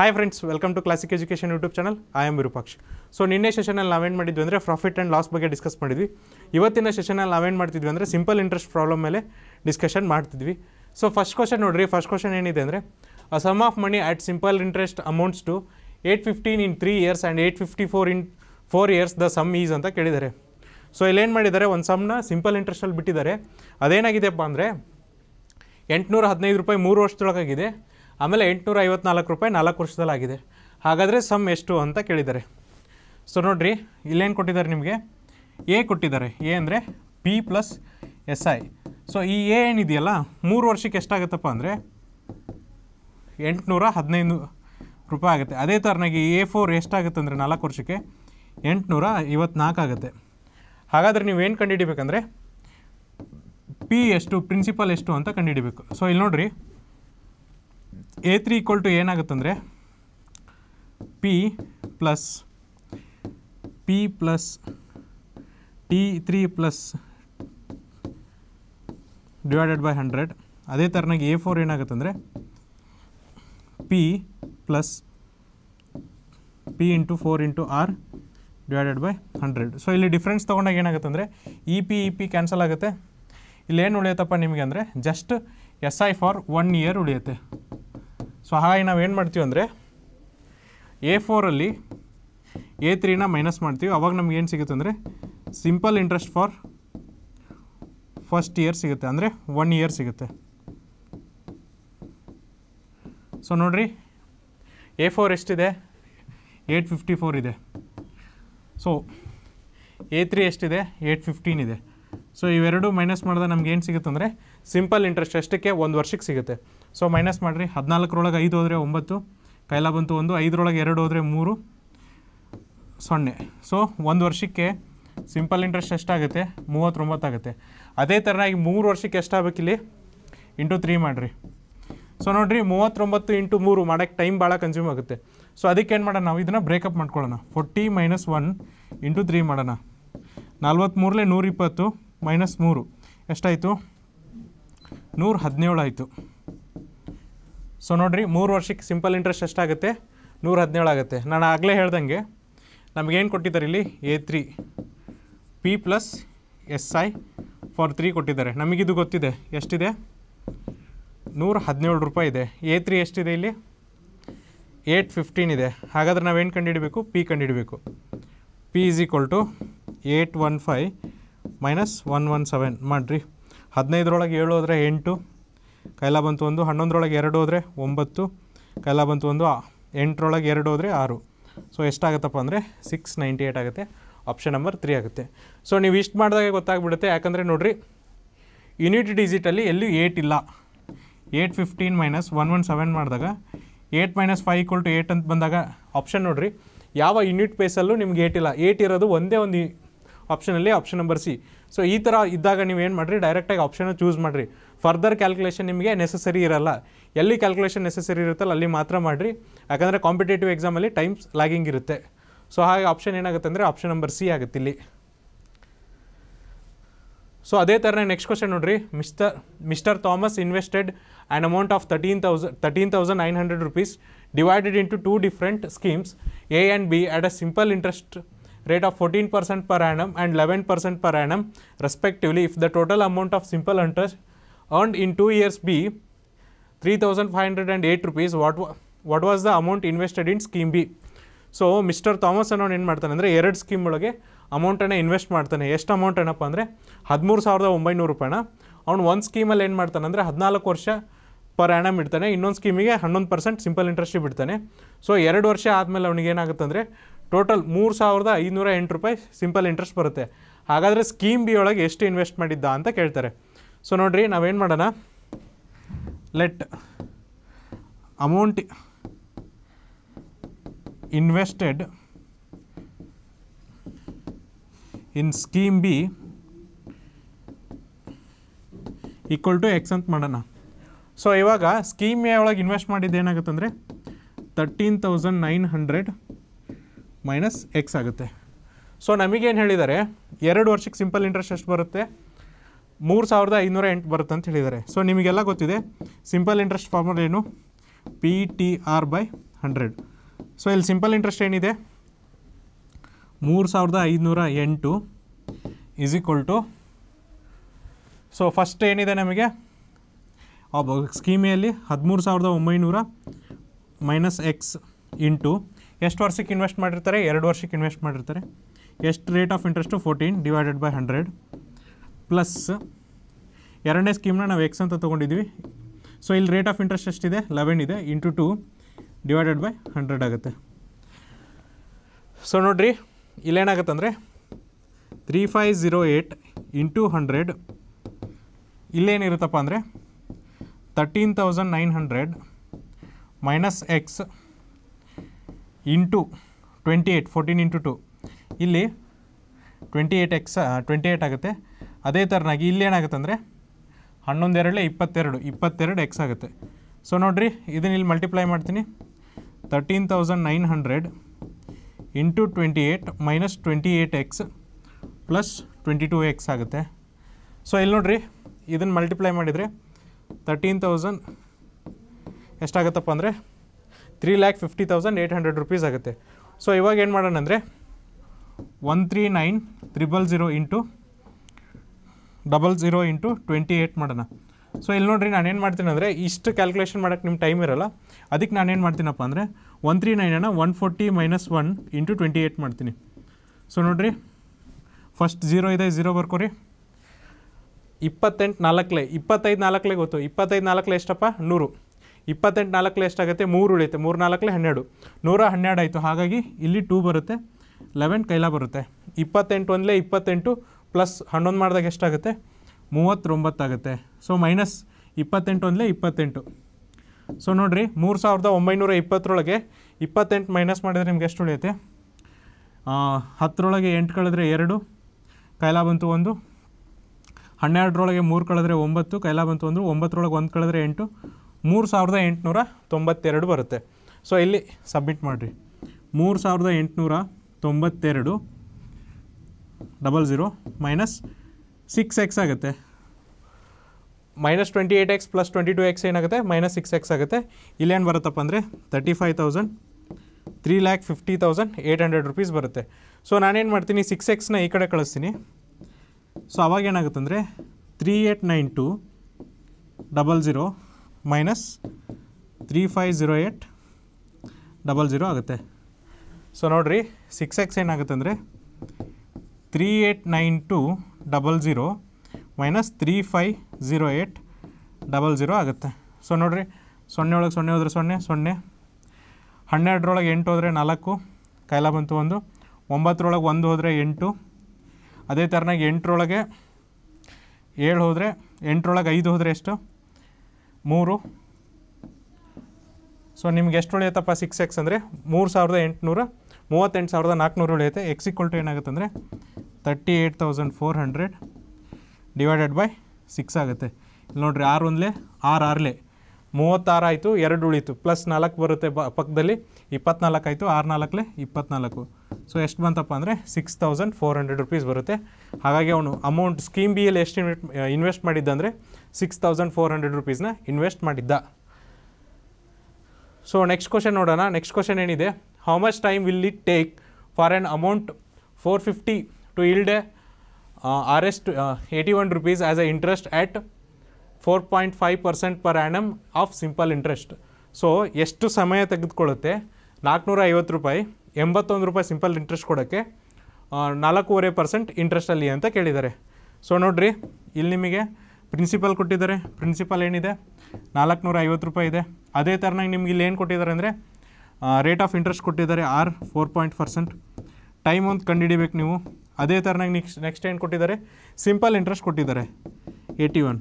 Hi friends welcome to classic education YouTube channel I am so ನಿನ್ನೆ ಸೆಷನಲ್ಲಿ ನಾವೇನು ಮಾಡಿದ್ವಿ ಅಂದರೆ ಪ್ರಾಫಿಟ್ ಆ್ಯಂಡ್ ಲಾಸ್ ಬಗ್ಗೆ ಡಿಸ್ಕಸ್ ಮಾಡಿದ್ವಿ ಇವತ್ತಿನ ಸೆಷನಲ್ಲಿ ನಾವೇನು ಮಾಡ್ತಿದ್ವಿ ಅಂದರೆ ಸಿಂಪಲ್ ಇಂಟ್ರೆಸ್ಟ್ ಪ್ರಾಬ್ಲಮ್ ಮೇಲೆ ಡಿಸ್ಕಷನ್ ಮಾಡ್ತಿದ್ವಿ ಸೊ ಫಸ್ಟ್ ಕ್ವಶನ್ ನೋಡಿರಿ ಫಸ್ಟ್ ಕ್ವಶನ್ ಏನಿದೆ ಅಂದರೆ sum of money at simple interest amounts to eight fifteen in three years and eight fifty four in four years the sum is ಅಂತ ಕೇಳಿದ್ದಾರೆ so ಇಲ್ಲೇನು ಮಾಡಿದ್ದಾರೆ ಒಂದು ಸಮ್ನ ಸಿಂಪಲ್ ಇಂಟ್ರೆಸ್ಟಲ್ಲಿ ಬಿಟ್ಟಿದ್ದಾರೆ ಅದೇನಾಗಿದೆಪ್ಪ ಅಂದರೆ ಎಂಟುನೂರ ಹದಿನೈದು ರೂಪಾಯಿ ಮೂರು ವರ್ಷದೊಳಗಾಗಿದೆ ಆಮೇಲೆ ಎಂಟುನೂರ ಐವತ್ನಾಲ್ಕು ರೂಪಾಯಿ ನಾಲ್ಕು ವರ್ಷದಲ್ಲಾಗಿದೆ ಆಗಿದೆ ಹಾಗಾದರೆ ಸಮ್ ಎಷ್ಟು ಅಂತ ಕೇಳಿದ್ದಾರೆ ಸೊ ನೋಡ್ರಿ ಇಲ್ಲೇನು ಕೊಟ್ಟಿದ್ದಾರೆ ನಿಮಗೆ ಎ ಕೊಟ್ಟಿದ್ದಾರೆ ಎ ಅಂದರೆ P plus S I so ಈ ಎ ಏನಿದೆಯಲ್ಲ ಮೂರು ವರ್ಷಕ್ಕೆ ಎಷ್ಟಾಗುತ್ತಪ್ಪ ಅಂದರೆ ಎಂಟುನೂರ ಹದಿನೈದು ರೂಪಾಯಿ ಆಗುತ್ತೆ ಅದೇ ಥರನಾಗಿ ಎ ಫೋರ್ ಎಷ್ಟಾಗುತ್ತೆ ಅಂದರೆ ನಾಲ್ಕು ವರ್ಷಕ್ಕೆ ಎಂಟುನೂರ ಐವತ್ನಾಲ್ಕು ಆಗುತ್ತೆ ಹಾಗಾದರೆ ನೀವು ಏನು ಕಂಡುಹಿಡಿಬೇಕಂದ್ರೆ ಪಿ ಎಷ್ಟು ಪ್ರಿನ್ಸಿಪಲ್ ಎಷ್ಟು ಅಂತ ಕಂಡುಹಿಡಿಬೇಕು ಸೊ ಇಲ್ಲಿ ನೋಡಿರಿ ಎ ತ್ರೀ ಈಕ್ವಲ್ ಟು ಏನಾಗುತ್ತಂದರೆ P plus P plus T three plus divided by hundred ಅದೇ ಥರನಾಗಿ ಎ ಫೋರ್ ಏನಾಗುತ್ತಂದರೆ P plus P into four into R divided by hundred so ಇಲ್ಲಿ ಡಿಫ್ರೆನ್ಸ್ ತೊಗೊಂಡಾಗ ಏನಾಗುತ್ತಂದರೆ ಇ e ಪಿ ಇ e ಪಿ ಕ್ಯಾನ್ಸಲ್ ಆಗುತ್ತೆ ಇಲ್ಲೇನು ಉಳಿಯುತ್ತಪ್ಪ ನಿಮಗೆ ಅಂದರೆ just S I for one year ಉಳಿಯುತ್ತೆ ಸೊ ಹಾಗಾಗಿ ನಾವೇನು ಏನು ಮಾಡ್ತೀವಿ ಅಂದರೆ ಎ ಫೋರಲ್ಲಿ ಎ ತ್ರೀನ ಮೈನಸ್ ಮಾಡ್ತೀವಿ ಅವಾಗ ನಮ್ಗೆ ಏನು ಸಿಗುತ್ತೆ ಅಂದರೆ simple interest for first year ಸಿಗುತ್ತೆ ಅಂದರೆ ಒನ್ ಇಯರ್ ಸಿಗುತ್ತೆ ಸೊ ನೋಡ್ರಿ ಎ ಫೋರ್ ಎಷ್ಟಿದೆ ಏಯ್ಟ್ ಫಿಫ್ಟಿ ಫೋರ್ ಇದೆ ಸೊ ಎ ತ್ರೀ ಎಷ್ಟಿದೆ ಏಯ್ಟ್ ಫಿಫ್ಟೀನ್ ಇದೆ ಸೊ ಇವೆರಡು ಮೈನಸ್ ಮಾಡಿದಾಗ ನಮ್ಗೆ ಏನು ಸಿಗುತ್ತೆ ಅಂದರೆ ಸಿಂಪಲ್ ಇಂಟ್ರೆಸ್ಟ್ ಎಷ್ಟಕ್ಕೆ ಒಂದು ವರ್ಷಕ್ಕೆ ಸಿಗುತ್ತೆ ಸೊ ಮೈನಸ್ ಮಾಡಿರಿ ಹದಿನಾಲ್ಕರೊಳಗೆ ಐದು ಹೋದರೆ ಒಂಬತ್ತು ಕೈಲ ಬಂತು ಒಂದು ಐದರೊಳಗೆ ಎರಡು ಹೋದರೆ ಮೂರು ಸೊನ್ನೆ ಸೊ ಒಂದು ವರ್ಷಕ್ಕೆ ಸಿಂಪಲ್ ಇಂಟ್ರೆಸ್ಟ್ ಎಷ್ಟಾಗುತ್ತೆ ಮೂವತ್ತೊಂಬತ್ತಾಗುತ್ತೆ ಅದೇ ಥರ ಈಗ ಮೂರು ವರ್ಷಕ್ಕೆ ಎಷ್ಟಾಗಬೇಕಿಲ್ಲಿ ಇಂಟು ತ್ರೀ ಮಾಡಿರಿ ಸೊ ನೋಡಿರಿ ಮೂವತ್ತೊಂಬತ್ತು ಇಂಟು ಮೂರು ಮಾಡೋಕ್ಕೆ ಟೈಮ್ ಭಾಳ ಕನ್ಸ್ಯೂಮ್ ಆಗುತ್ತೆ ಸೊ ಅದಕ್ಕೆ ಏನು ಮಾಡೋಣ ನಾವು ಇದನ್ನು ಬ್ರೇಕಪ್ ಮಾಡ್ಕೊಳ್ಳೋಣ forty minus one into three ಮಾಡೋಣ ನಲ್ವತ್ತ್ಮೂರಲೆ ನೂರಿಪ್ಪತ್ತು ಮೈನಸ್ ಮೂರು ಎಷ್ಟಾಯಿತು ನೂರು ಹದಿನೇಳು ಆಯಿತು ಸೊ ನೋಡಿರಿ ಮೂರು ವರ್ಷಕ್ಕೆ ಸಿಂಪಲ್ ಇಂಟ್ರೆಸ್ಟ್ ಎಷ್ಟಾಗುತ್ತೆ ನೂರ ಹದಿನೇಳು ಆಗುತ್ತೆ ನಾನು ಆಗಲೇ ಹೇಳ್ದಂಗೆ ನಮಗೇನು ಕೊಟ್ಟಿದ್ದಾರೆ ಇಲ್ಲಿ A three P plus S I for three ಕೊಟ್ಟಿದ್ದಾರೆ ನಮಗಿದು ಗೊತ್ತಿದೆ ಎಷ್ಟಿದೆ ನೂರ ಹದಿನೇಳು ರೂಪಾಯಿ ಇದೆ ಎ ತ್ರೀ ಎಷ್ಟಿದೆ ಇಲ್ಲಿ ಏಟ್ ಫಿಫ್ಟೀನ್ ಇದೆ ಹಾಗಾದರೆ ನಾವೇನು ಕಂಡುಹಿಡಬೇಕು ಪಿ ಕಂಡುಹಿಡಬೇಕು P is equal to eight one five minus one one seven ಮಾಡಿರಿ ಹದಿನೈದರೊಳಗೆ ಏಳು ಹೋದರೆ ಎಂಟು ಕೈಲ ಬಂತು ಒಂದು ಹನ್ನೊಂದರೊಳಗೆ ಎರಡು ಹೋದರೆ ಒಂಬತ್ತು ಕೈಲ ಬಂತು ಒಂದು ಎಂಟರೊಳಗೆ ಎರಡು ಹೋದರೆ ಆರು ಸೊ ಎಷ್ಟಾಗುತ್ತಪ್ಪ ಅಂದರೆ ಸಿಕ್ಸ್ ನೈಂಟಿ ಏಯ್ಟ್ ಆಗುತ್ತೆ ಆಪ್ಷನ್ ನಂಬರ್ ತ್ರೀ ಆಗುತ್ತೆ ಸೊ ನೀವು ಇಷ್ಟು ಮಾಡಿದಾಗ ಗೊತ್ತಾಗ್ಬಿಡುತ್ತೆ ಯಾಕಂದರೆ ನೋಡಿರಿ ಯುನಿಟ್ ಡಿಜಿಟಲ್ಲಿ ಎಲ್ಲೂ ಏಯ್ಟ್ ಇಲ್ಲ eight fifteen minus one one seven ಮಾಡಿದಾಗ eight minus five equal to eight ಅಂತ ಬಂದಾಗ ಆಪ್ಷನ್ ನೋಡಿರಿ ಯಾವ ಯೂನಿಟ್ ಪೇಸಲ್ಲೂ ನಿಮ್ಗೆ ಏಟ್ ಇಲ್ಲ ಏಯ್ಟ್ ಇರೋದು ಒಂದೇ ಒಂದು ಆಪ್ಷನಲ್ಲಿ ಆಪ್ಷನ್ ನಂಬರ್ ಸಿ ಸೊ ಈ ಥರ ಇದ್ದಾಗ ನೀವು ಏನು ಮಾಡಿರಿ ಡೈರೆಕ್ಟಾಗಿ ಆಪ್ಷನ್ನ ಚೂಸ್ ಮಾಡಿರಿ ಫರ್ದರ್ ಕ್ಯಾಲ್ಕುಲೇಷನ್ ನಿಮಗೆ ನೆಸಸರಿ ಇರಲ್ಲ ಎಲ್ಲಿ ಕ್ಯಾಲ್ಕುಲೇಷನ್ ನೆಸಸರಿ ಇರುತ್ತಲ್ಲ ಅಲ್ಲಿ ಮಾತ್ರ ಮಾಡಿರಿ ಯಾಕಂದರೆ ಕಾಂಪಿಟೇಟಿವ್ ಎಕ್ಸಾಮಲ್ಲಿ ಟೈಮ್ಸ್ ಲ್ಯಾಗಿಂಗ್ ಇರುತ್ತೆ ಸೊ ಹಾಗೆ ಆಪ್ಷನ್ ಏನಾಗುತ್ತೆ ಅಂದರೆ ಆಪ್ಷನ್ ನಂಬರ್ ಸಿ ಆಗುತ್ತೆ ಇಲ್ಲಿ ಸೊ ಅದೇ ಥರನೇ ನೆಕ್ಸ್ಟ್ ಕ್ವಶನ್ ನೋಡಿರಿ mister mister Thomas invested and amount of thirteen thousand thirteen thousand nine hundred rupees divided into two different schemes A and B at a simple interest rate of fourteen percent per annum and eleven percent per annum respectively if the total amount of simple interest in two years B earned in 2 years B 3508 rupees what what was the amount invested in scheme B so mister Thomas ಅವನು ಏನು ಮಾಡ್ತಾನೆ ಅಂದರೆ ಎರಡು scheme ಒಳಗೆ ಅಮೌಂಟನ್ನು invest ಮಾಡ್ತಾನೆ ಎಷ್ಟು amount ಏನಪ್ಪ ಅಂದರೆ ಹದಿಮೂರು ಸಾವಿರದ ಒಂಬೈನೂರು ರೂಪಾಯಿನ ಅವ್ನು ಒಂದು ಸ್ಕೀಮಲ್ಲಿ ಏನು ಮಾಡ್ತಾನೆ ಅಂದರೆ ಹದಿನಾಲ್ಕು ವರ್ಷ ಪರ್ ಆ್ಯಣಮ್ ಇಡ್ತಾನೆ ಇನ್ನೊಂದು ಸ್ಕೀಮಿಗೆ ಹನ್ನೊಂದು ಪರ್ಸೆಂಟ್ ಸಿಂಪಲ್ ಇಂಟ್ರೆಸ್ಟ್ ಬಿಡ್ತಾನೆ ಸೊ ಎರಡು ವರ್ಷ ಆದಮೇಲೆ ಅವನಿಗೆ ಏನಾಗುತ್ತೆ ಅಂದರೆ ಟೋಟಲ್ ಮೂರು ಸಾವಿರದ ಐನೂರ ಎಂಟು ರೂಪಾಯಿ ಸಿಂಪಲ್ ಇಂಟ್ರೆಸ್ಟ್ ಬರುತ್ತೆ ಹಾಗಾದರೆ ಸ್ಕೀಮ್ ಬಿ ಒಳಗೆ ಎಷ್ಟು ಇನ್ವೆಸ್ಟ್ ಮಾಡಿದ್ದ ಅಂತ ಕೇಳ್ತಾರೆ ಸೊ ನೋಡ್ರಿ ನಾವೇನು ಮಾಡೋಣ let amount invested in scheme B equal to X ಅಂತ ಮಾಡೋಣ ಸೊ ಇವಾಗ ಸ್ಕೀಮ್ ಎ ಒಳಗೆ ಇನ್ವೆಸ್ಟ್ ಮಾಡಿದ್ದು ಏನಾಗುತ್ತೆ ಅಂದರೆ thirteen thousand nine hundred minus X ಆಗುತ್ತೆ ಸೊ ನಮಗೇನು ಹೇಳಿದ್ದಾರೆ ಎರಡು ವರ್ಷಕ್ಕೆ ಸಿಂಪಲ್ ಇಂಟ್ರೆಸ್ಟ್ ಎಷ್ಟು ಬರುತ್ತೆ ಮೂರು ಸಾವಿರದ ಐನೂರ ಎಂಟು ಬರುತ್ತೆ ಅಂತ ಹೇಳಿದ್ದಾರೆ ಸೊ ನಿಮಗೆಲ್ಲ ಗೊತ್ತಿದೆ ಸಿಂಪಲ್ ಇಂಟ್ರೆಸ್ಟ್ ಫಾರ್ಮಲ್ ಏನು P T R by hundred so ಇಲ್ಲಿ ಸಿಂಪಲ್ ಇಂಟ್ರೆಸ್ಟ್ ಏನಿದೆ ಮೂರು ಸಾವಿರದ ಐನೂರ ಎಂಟು is equal to so first ಏನಿದೆ ನಮಗೆ ಒಬ್ಬ ಸ್ಕೀಮಿಯಲ್ಲಿ ಹದಿಮೂರು ಸಾವಿರದ ಒಂಬೈನೂರ ಮೈನಸ್ ಎಕ್ಸ್ ಇಂಟು ಎಷ್ಟು ವರ್ಷಕ್ಕೆ ಇನ್ವೆಸ್ಟ್ ಮಾಡಿರ್ತಾರೆ ಎರಡು ವರ್ಷಕ್ಕೆ ಇನ್ವೆಸ್ಟ್ ಮಾಡಿರ್ತಾರೆ ಎಷ್ಟು rate of interest fourteen divided by hundred plus ಎರಡನೇ ಸ್ಕೀಮ್ನ ನಾವು ಎಕ್ಸ್ ಅಂತ ತೊಗೊಂಡಿದ್ವಿ ಸೊ ಇಲ್ಲಿ ರೇಟ್ ಆಫ್ ಇಂಟ್ರೆಸ್ಟ್ ಎಷ್ಟಿದೆ ಲೆವೆನ್ ಇದೆ into two divided by hundred ಆಗುತ್ತೆ ಸೊ ನೋಡಿರಿ ಇಲ್ಲೇನಾಗುತ್ತೆ ಅಂದರೆ three five zero eight into hundred ಇಲ್ಲೇನಿರುತ್ತಪ್ಪ ಅಂದರೆ thirteen thousand nine hundred minus X into twenty eight fourteen into two ಇಲ್ಲಿ twenty eight X twenty eight ಆಗುತ್ತೆ ಅದೇ ಥರನಾಗಿ ಇಲ್ಲೇನಾಗುತ್ತೆ ಅಂದರೆ ಹನ್ನೊಂದೆರಡೇ ಇಪ್ಪತ್ತೆರಡು ಇಪ್ಪತ್ತೆರಡು ಎಕ್ಸ್ ಆಗುತ್ತೆ ಸೊ ನೋಡಿರಿ ಇದನ್ನ ಇಲ್ಲಿ ಮಲ್ಟಿಪ್ಲೈ ಮಾಡ್ತೀನಿ thirteen thousand nine hundred into twenty eight minus twenty eight X plus twenty two X ಆಗುತ್ತೆ ಸೊ ಇಲ್ಲಿ ನೋಡಿರಿ ಇದನ್ನು ಮಲ್ಟಿಪ್ಲೈ ಮಾಡಿದರೆ ತರ್ಟೀನ್ ತೌಸಂಡ್ ಎಷ್ಟಾಗುತ್ತಪ್ಪ ಅಂದರೆ three lakh fifty thousand eight hundred rupees ಆಗುತ್ತೆ ಸೊ ಇವಾಗ ಏನು ಮಾಡೋಣ ಅಂದರೆ one three nine triple zero into double zero into twenty eight ಮಾಡೋಣ ಸೊ ಇಲ್ಲಿ ನೋಡಿರಿ ನಾನೇನು ಮಾಡ್ತೀನಿ ಅಂದರೆ ಇಷ್ಟು ಕ್ಯಾಲ್ಕುಲೇಷನ್ ಮಾಡೋಕ್ಕೆ ನಿಮ್ಮ ಟೈಮ್ ಇರೋಲ್ಲ ಅದಕ್ಕೆ ನಾನೇನು ಮಾಡ್ತೀನಪ್ಪ ಅಂದರೆ ಒನ್ ತ್ರೀ ನೈನ್ ನೈನನ್ನು one forty minus one into twenty eight ಮಾಡ್ತೀನಿ ಸೊ ನೋಡಿರಿ ಫಸ್ಟ್ ಜೀರೋ ಇದೆ ಜೀರೋ ಬರ್ಕೋರಿ ಇಪ್ಪತ್ತೆಂಟು ನಾಲ್ಕಲೆ ಇಪ್ಪತ್ತೈದು ನಾಲ್ಕಲೆ ಗೊತ್ತು ಇಪ್ಪತ್ತೈದು ನಾಲ್ಕಲೆ ಎಷ್ಟಪ್ಪ ನೂರು ಇಪ್ಪತ್ತೆಂಟು ನಾಲ್ಕಲೆ ಎಷ್ಟಾಗುತ್ತೆ ಮೂರು ಉಳಿಯುತ್ತೆ ಮೂರು ನಾಲ್ಕಲೆ ಹನ್ನೆರಡು ನೂರ ಹನ್ನೆರಡು ಆಯಿತು ಹಾಗಾಗಿ ಇಲ್ಲಿ ಟೂ ಬರುತ್ತೆ ಲೆವೆನ್ ಕೈಲ ಬರುತ್ತೆ ಇಪ್ಪತ್ತೆಂಟು ಒಂದಲೇ ಇಪ್ಪತ್ತೆಂಟು ಪ್ಲಸ್ ಹನ್ನೊಂದು ಮಾಡಿದಾಗ ಎಷ್ಟಾಗುತ್ತೆ ಮೂವತ್ತೊಂಬತ್ತಾಗುತ್ತೆ ಸೊ ಮೈನಸ್ ಇಪ್ಪತ್ತೆಂಟು ಅಂದರೆ ಇಪ್ಪತ್ತೆಂಟು ಸೊ ನೋಡಿರಿ ಮೂರು ಸಾವಿರದ ಒಂಬೈನೂರ ಇಪ್ಪತ್ತರೊಳಗೆ ಇಪ್ಪತ್ತೆಂಟು ಮೈನಸ್ ಮಾಡಿದರೆ ನಿಮ್ಗೆ ಎಷ್ಟು ಉಳಿಯುತ್ತೆ ಹತ್ತರೊಳಗೆ ಎಂಟು ಕಳೆದ್ರೆ ಎರಡು ಕೈಲ ಬಂತು ಒಂದು ಹನ್ನೆರಡರೊಳಗೆ ಮೂರು ಕಳೆದ್ರೆ ಒಂಬತ್ತು ಕೈಲ ಬಂತು ಒಂದು ಒಂಬತ್ತರೊಳಗೆ ಒಂದು ಕಳೆದ್ರೆ ಎಂಟು ಮೂರು ಸಾವಿರದ ಎಂಟುನೂರ ತೊಂಬತ್ತೆರಡು ಬರುತ್ತೆ ಸೊ ಇಲ್ಲಿ ಸಬ್ಮಿಟ್ ಮಾಡಿರಿ ಮೂರು ಸಾವಿರದ ಎಂಟುನೂರ ತೊಂಬತ್ತೆರಡು double zero minus six X ಆಗುತ್ತೆ minus twenty eight X plus twenty two X ಏನಾಗುತ್ತೆ ಮೈನಸ್ ಸಿಕ್ಸ್ ಎಕ್ಸ್ ಆಗುತ್ತೆ ಇಲ್ಲೇನು ಬರುತ್ತಪ್ಪ ಅಂದರೆ thirty five thousand three lakh fifty thousand eight hundred rupees ಬರುತ್ತೆ ಸೊ ನಾನೇನು ಮಾಡ್ತೀನಿ ಸಿಕ್ಸ್ ಎಕ್ಸ್ನ ಈ ಕಡೆ ಕಳಿಸ್ತೀನಿ ಸೊ ಅವಾಗ ಏನಾಗುತ್ತಂದರೆ three eight nine two double zero minus three five zero eight double zero ಆಗುತ್ತೆ ಸೊ ನೋಡಿರಿ ಸಿಕ್ಸ್ ಎಕ್ಸ್ ಏನಾಗುತ್ತೆ ಅಂದರೆ three eight nine two double zero minus three five zero eight double zero ಆಗುತ್ತೆ ಸೊ ನೋಡಿರಿ ಸೊನ್ನೆ ಒಳಗೆ ಸೊನ್ನೆ ಹೋದರೆ ಸೊನ್ನೆ ಸೊನ್ನೆ ಹನ್ನೆರಡರೊಳಗೆ ಎಂಟು ಹೋದರೆ ನಾಲ್ಕು ಕೈಲ ಬಂತು ಒಂದು ಒಂಬತ್ತರೊಳಗೆ ಒಂದು ಹೋದರೆ ಎಂಟು ಅದೇ ಥರನಾಗಿ ಎಂಟರೊಳಗೆ ಏಳು ಹೋದರೆ ಎಂಟರೊಳಗೆ ಐದು ಹೋದರೆ ಎಷ್ಟು ಮೂರು ಸೊ ನಿಮ್ಗೆ ಎಷ್ಟು ಉಳಿಯುತ್ತಪ್ಪ ಸಿಕ್ಸ್ ಎಕ್ಸ್ ಅಂದರೆ ಮೂರು ಸಾವಿರದ ಎಂಟುನೂರ ಮೂವತ್ತೆಂಟು ಸಾವಿರದ ನಾಲ್ಕುನೂರು ಉಳಿಯುತ್ತೆ ಎಕ್ಸ್ ಇಕ್ವಲ್ ಏನಾಗುತ್ತೆ ಅಂದರೆ thirty eight thousand four hundred divided by six ಆಗುತ್ತೆ ಇಲ್ಲಿ ನೋಡಿರಿ ಆರು ಒಂದಲೇ ಆರು ಆರಲೆ ಮೂವತ್ತಾರು ಆಯಿತು ಎರಡು ಉಳಿತು ಪ್ಲಸ್ ನಾಲ್ಕು ಬರುತ್ತೆ ಬ ಪಕ್ಕದಲ್ಲಿ ಇಪ್ಪತ್ನಾಲ್ಕು ಆಯಿತು ಆರು ನಾಲ್ಕಲೆ ಇಪ್ಪತ್ನಾಲ್ಕು ಸೊ ಎಷ್ಟು ಬಂತಪ್ಪ ಅಂದರೆ six thousand four hundred rupees ಬರುತ್ತೆ ಹಾಗಾಗಿ ಅವನು ಅಮೌಂಟ್ ಸ್ಕೀಮ್ ಬಿಯಲ್ಲಿ ಎಷ್ಟು ಇನ್ವೆಟ್ ಇನ್ವೆಸ್ಟ್ ಮಾಡಿದ್ದಂದರೆ ಸಿಕ್ಸ್ ತೌಸಂಡ್ ಫೋರ್ ಹಂಡ್ರೆಡ್ ರುಪೀಸ್ನ ಇನ್ವೆಸ್ಟ್ ಮಾಡಿದ್ದ ಸೊ ನೆಕ್ಸ್ಟ್ ಕ್ವಶನ್ ನೋಡೋಣ ನೆಕ್ಸ್ಟ್ ಕ್ವಶನ್ ಏನಿದೆ how much time will it take for an amount four fifty to yield R uh, RS to, uh, 81 rupees as a interest at 4.5 percent per annum of simple interest. So ಎಷ್ಟು ಸಮಯ ತೆಗೆದುಕೊಳ್ಳುತ್ತೆ ನಾಲ್ಕುನೂರ ಐವತ್ತು ರೂಪಾಯಿ ಎಂಬತ್ತೊಂದು ರೂಪಾಯಿ simple interest ಕೊಡೋಕ್ಕೆ ನಾಲ್ಕೂವರೆ percent ಇಂಟ್ರೆಸ್ಟಲ್ಲಿ ಅಂತ ಕೇಳಿದ್ದಾರೆ ಸೊ ನೋಡಿರಿ ಇಲ್ಲಿ ನಿಮಗೆ ಪ್ರಿನ್ಸಿಪಲ್ ಕೊಟ್ಟಿದ್ದಾರೆ ಪ್ರಿನ್ಸಿಪಲ್ ಏನಿದೆ ನಾಲ್ಕುನೂರ ಐವತ್ತು ರೂಪಾಯಿ ಇದೆ ಅದೇ ಥರನಾಗಿ ನಿಮ್ಗೆ ಇಲ್ಲಿ ಏನು ಕೊಟ್ಟಿದ್ದಾರೆ ಅಂದರೆ ರೇಟ್ ಆಫ್ ಇಂಟ್ರೆಸ್ಟ್ ಕೊಟ್ಟಿದ್ದಾರೆ R four point percent time ಒಂದು ಕಂಡುಹಿಡಿಬೇಕು ನೀವು ಅದೇ ಥರನಾಗಿ ನೆಕ್ಸ್ಟ್ ನೆಕ್ಸ್ಟ್ ಏನು ಕೊಟ್ಟಿದ್ದಾರೆ ಸಿಂಪಲ್ ಇಂಟ್ರೆಸ್ಟ್ ಕೊಟ್ಟಿದ್ದಾರೆ ಏಯ್ಟಿ ಒನ್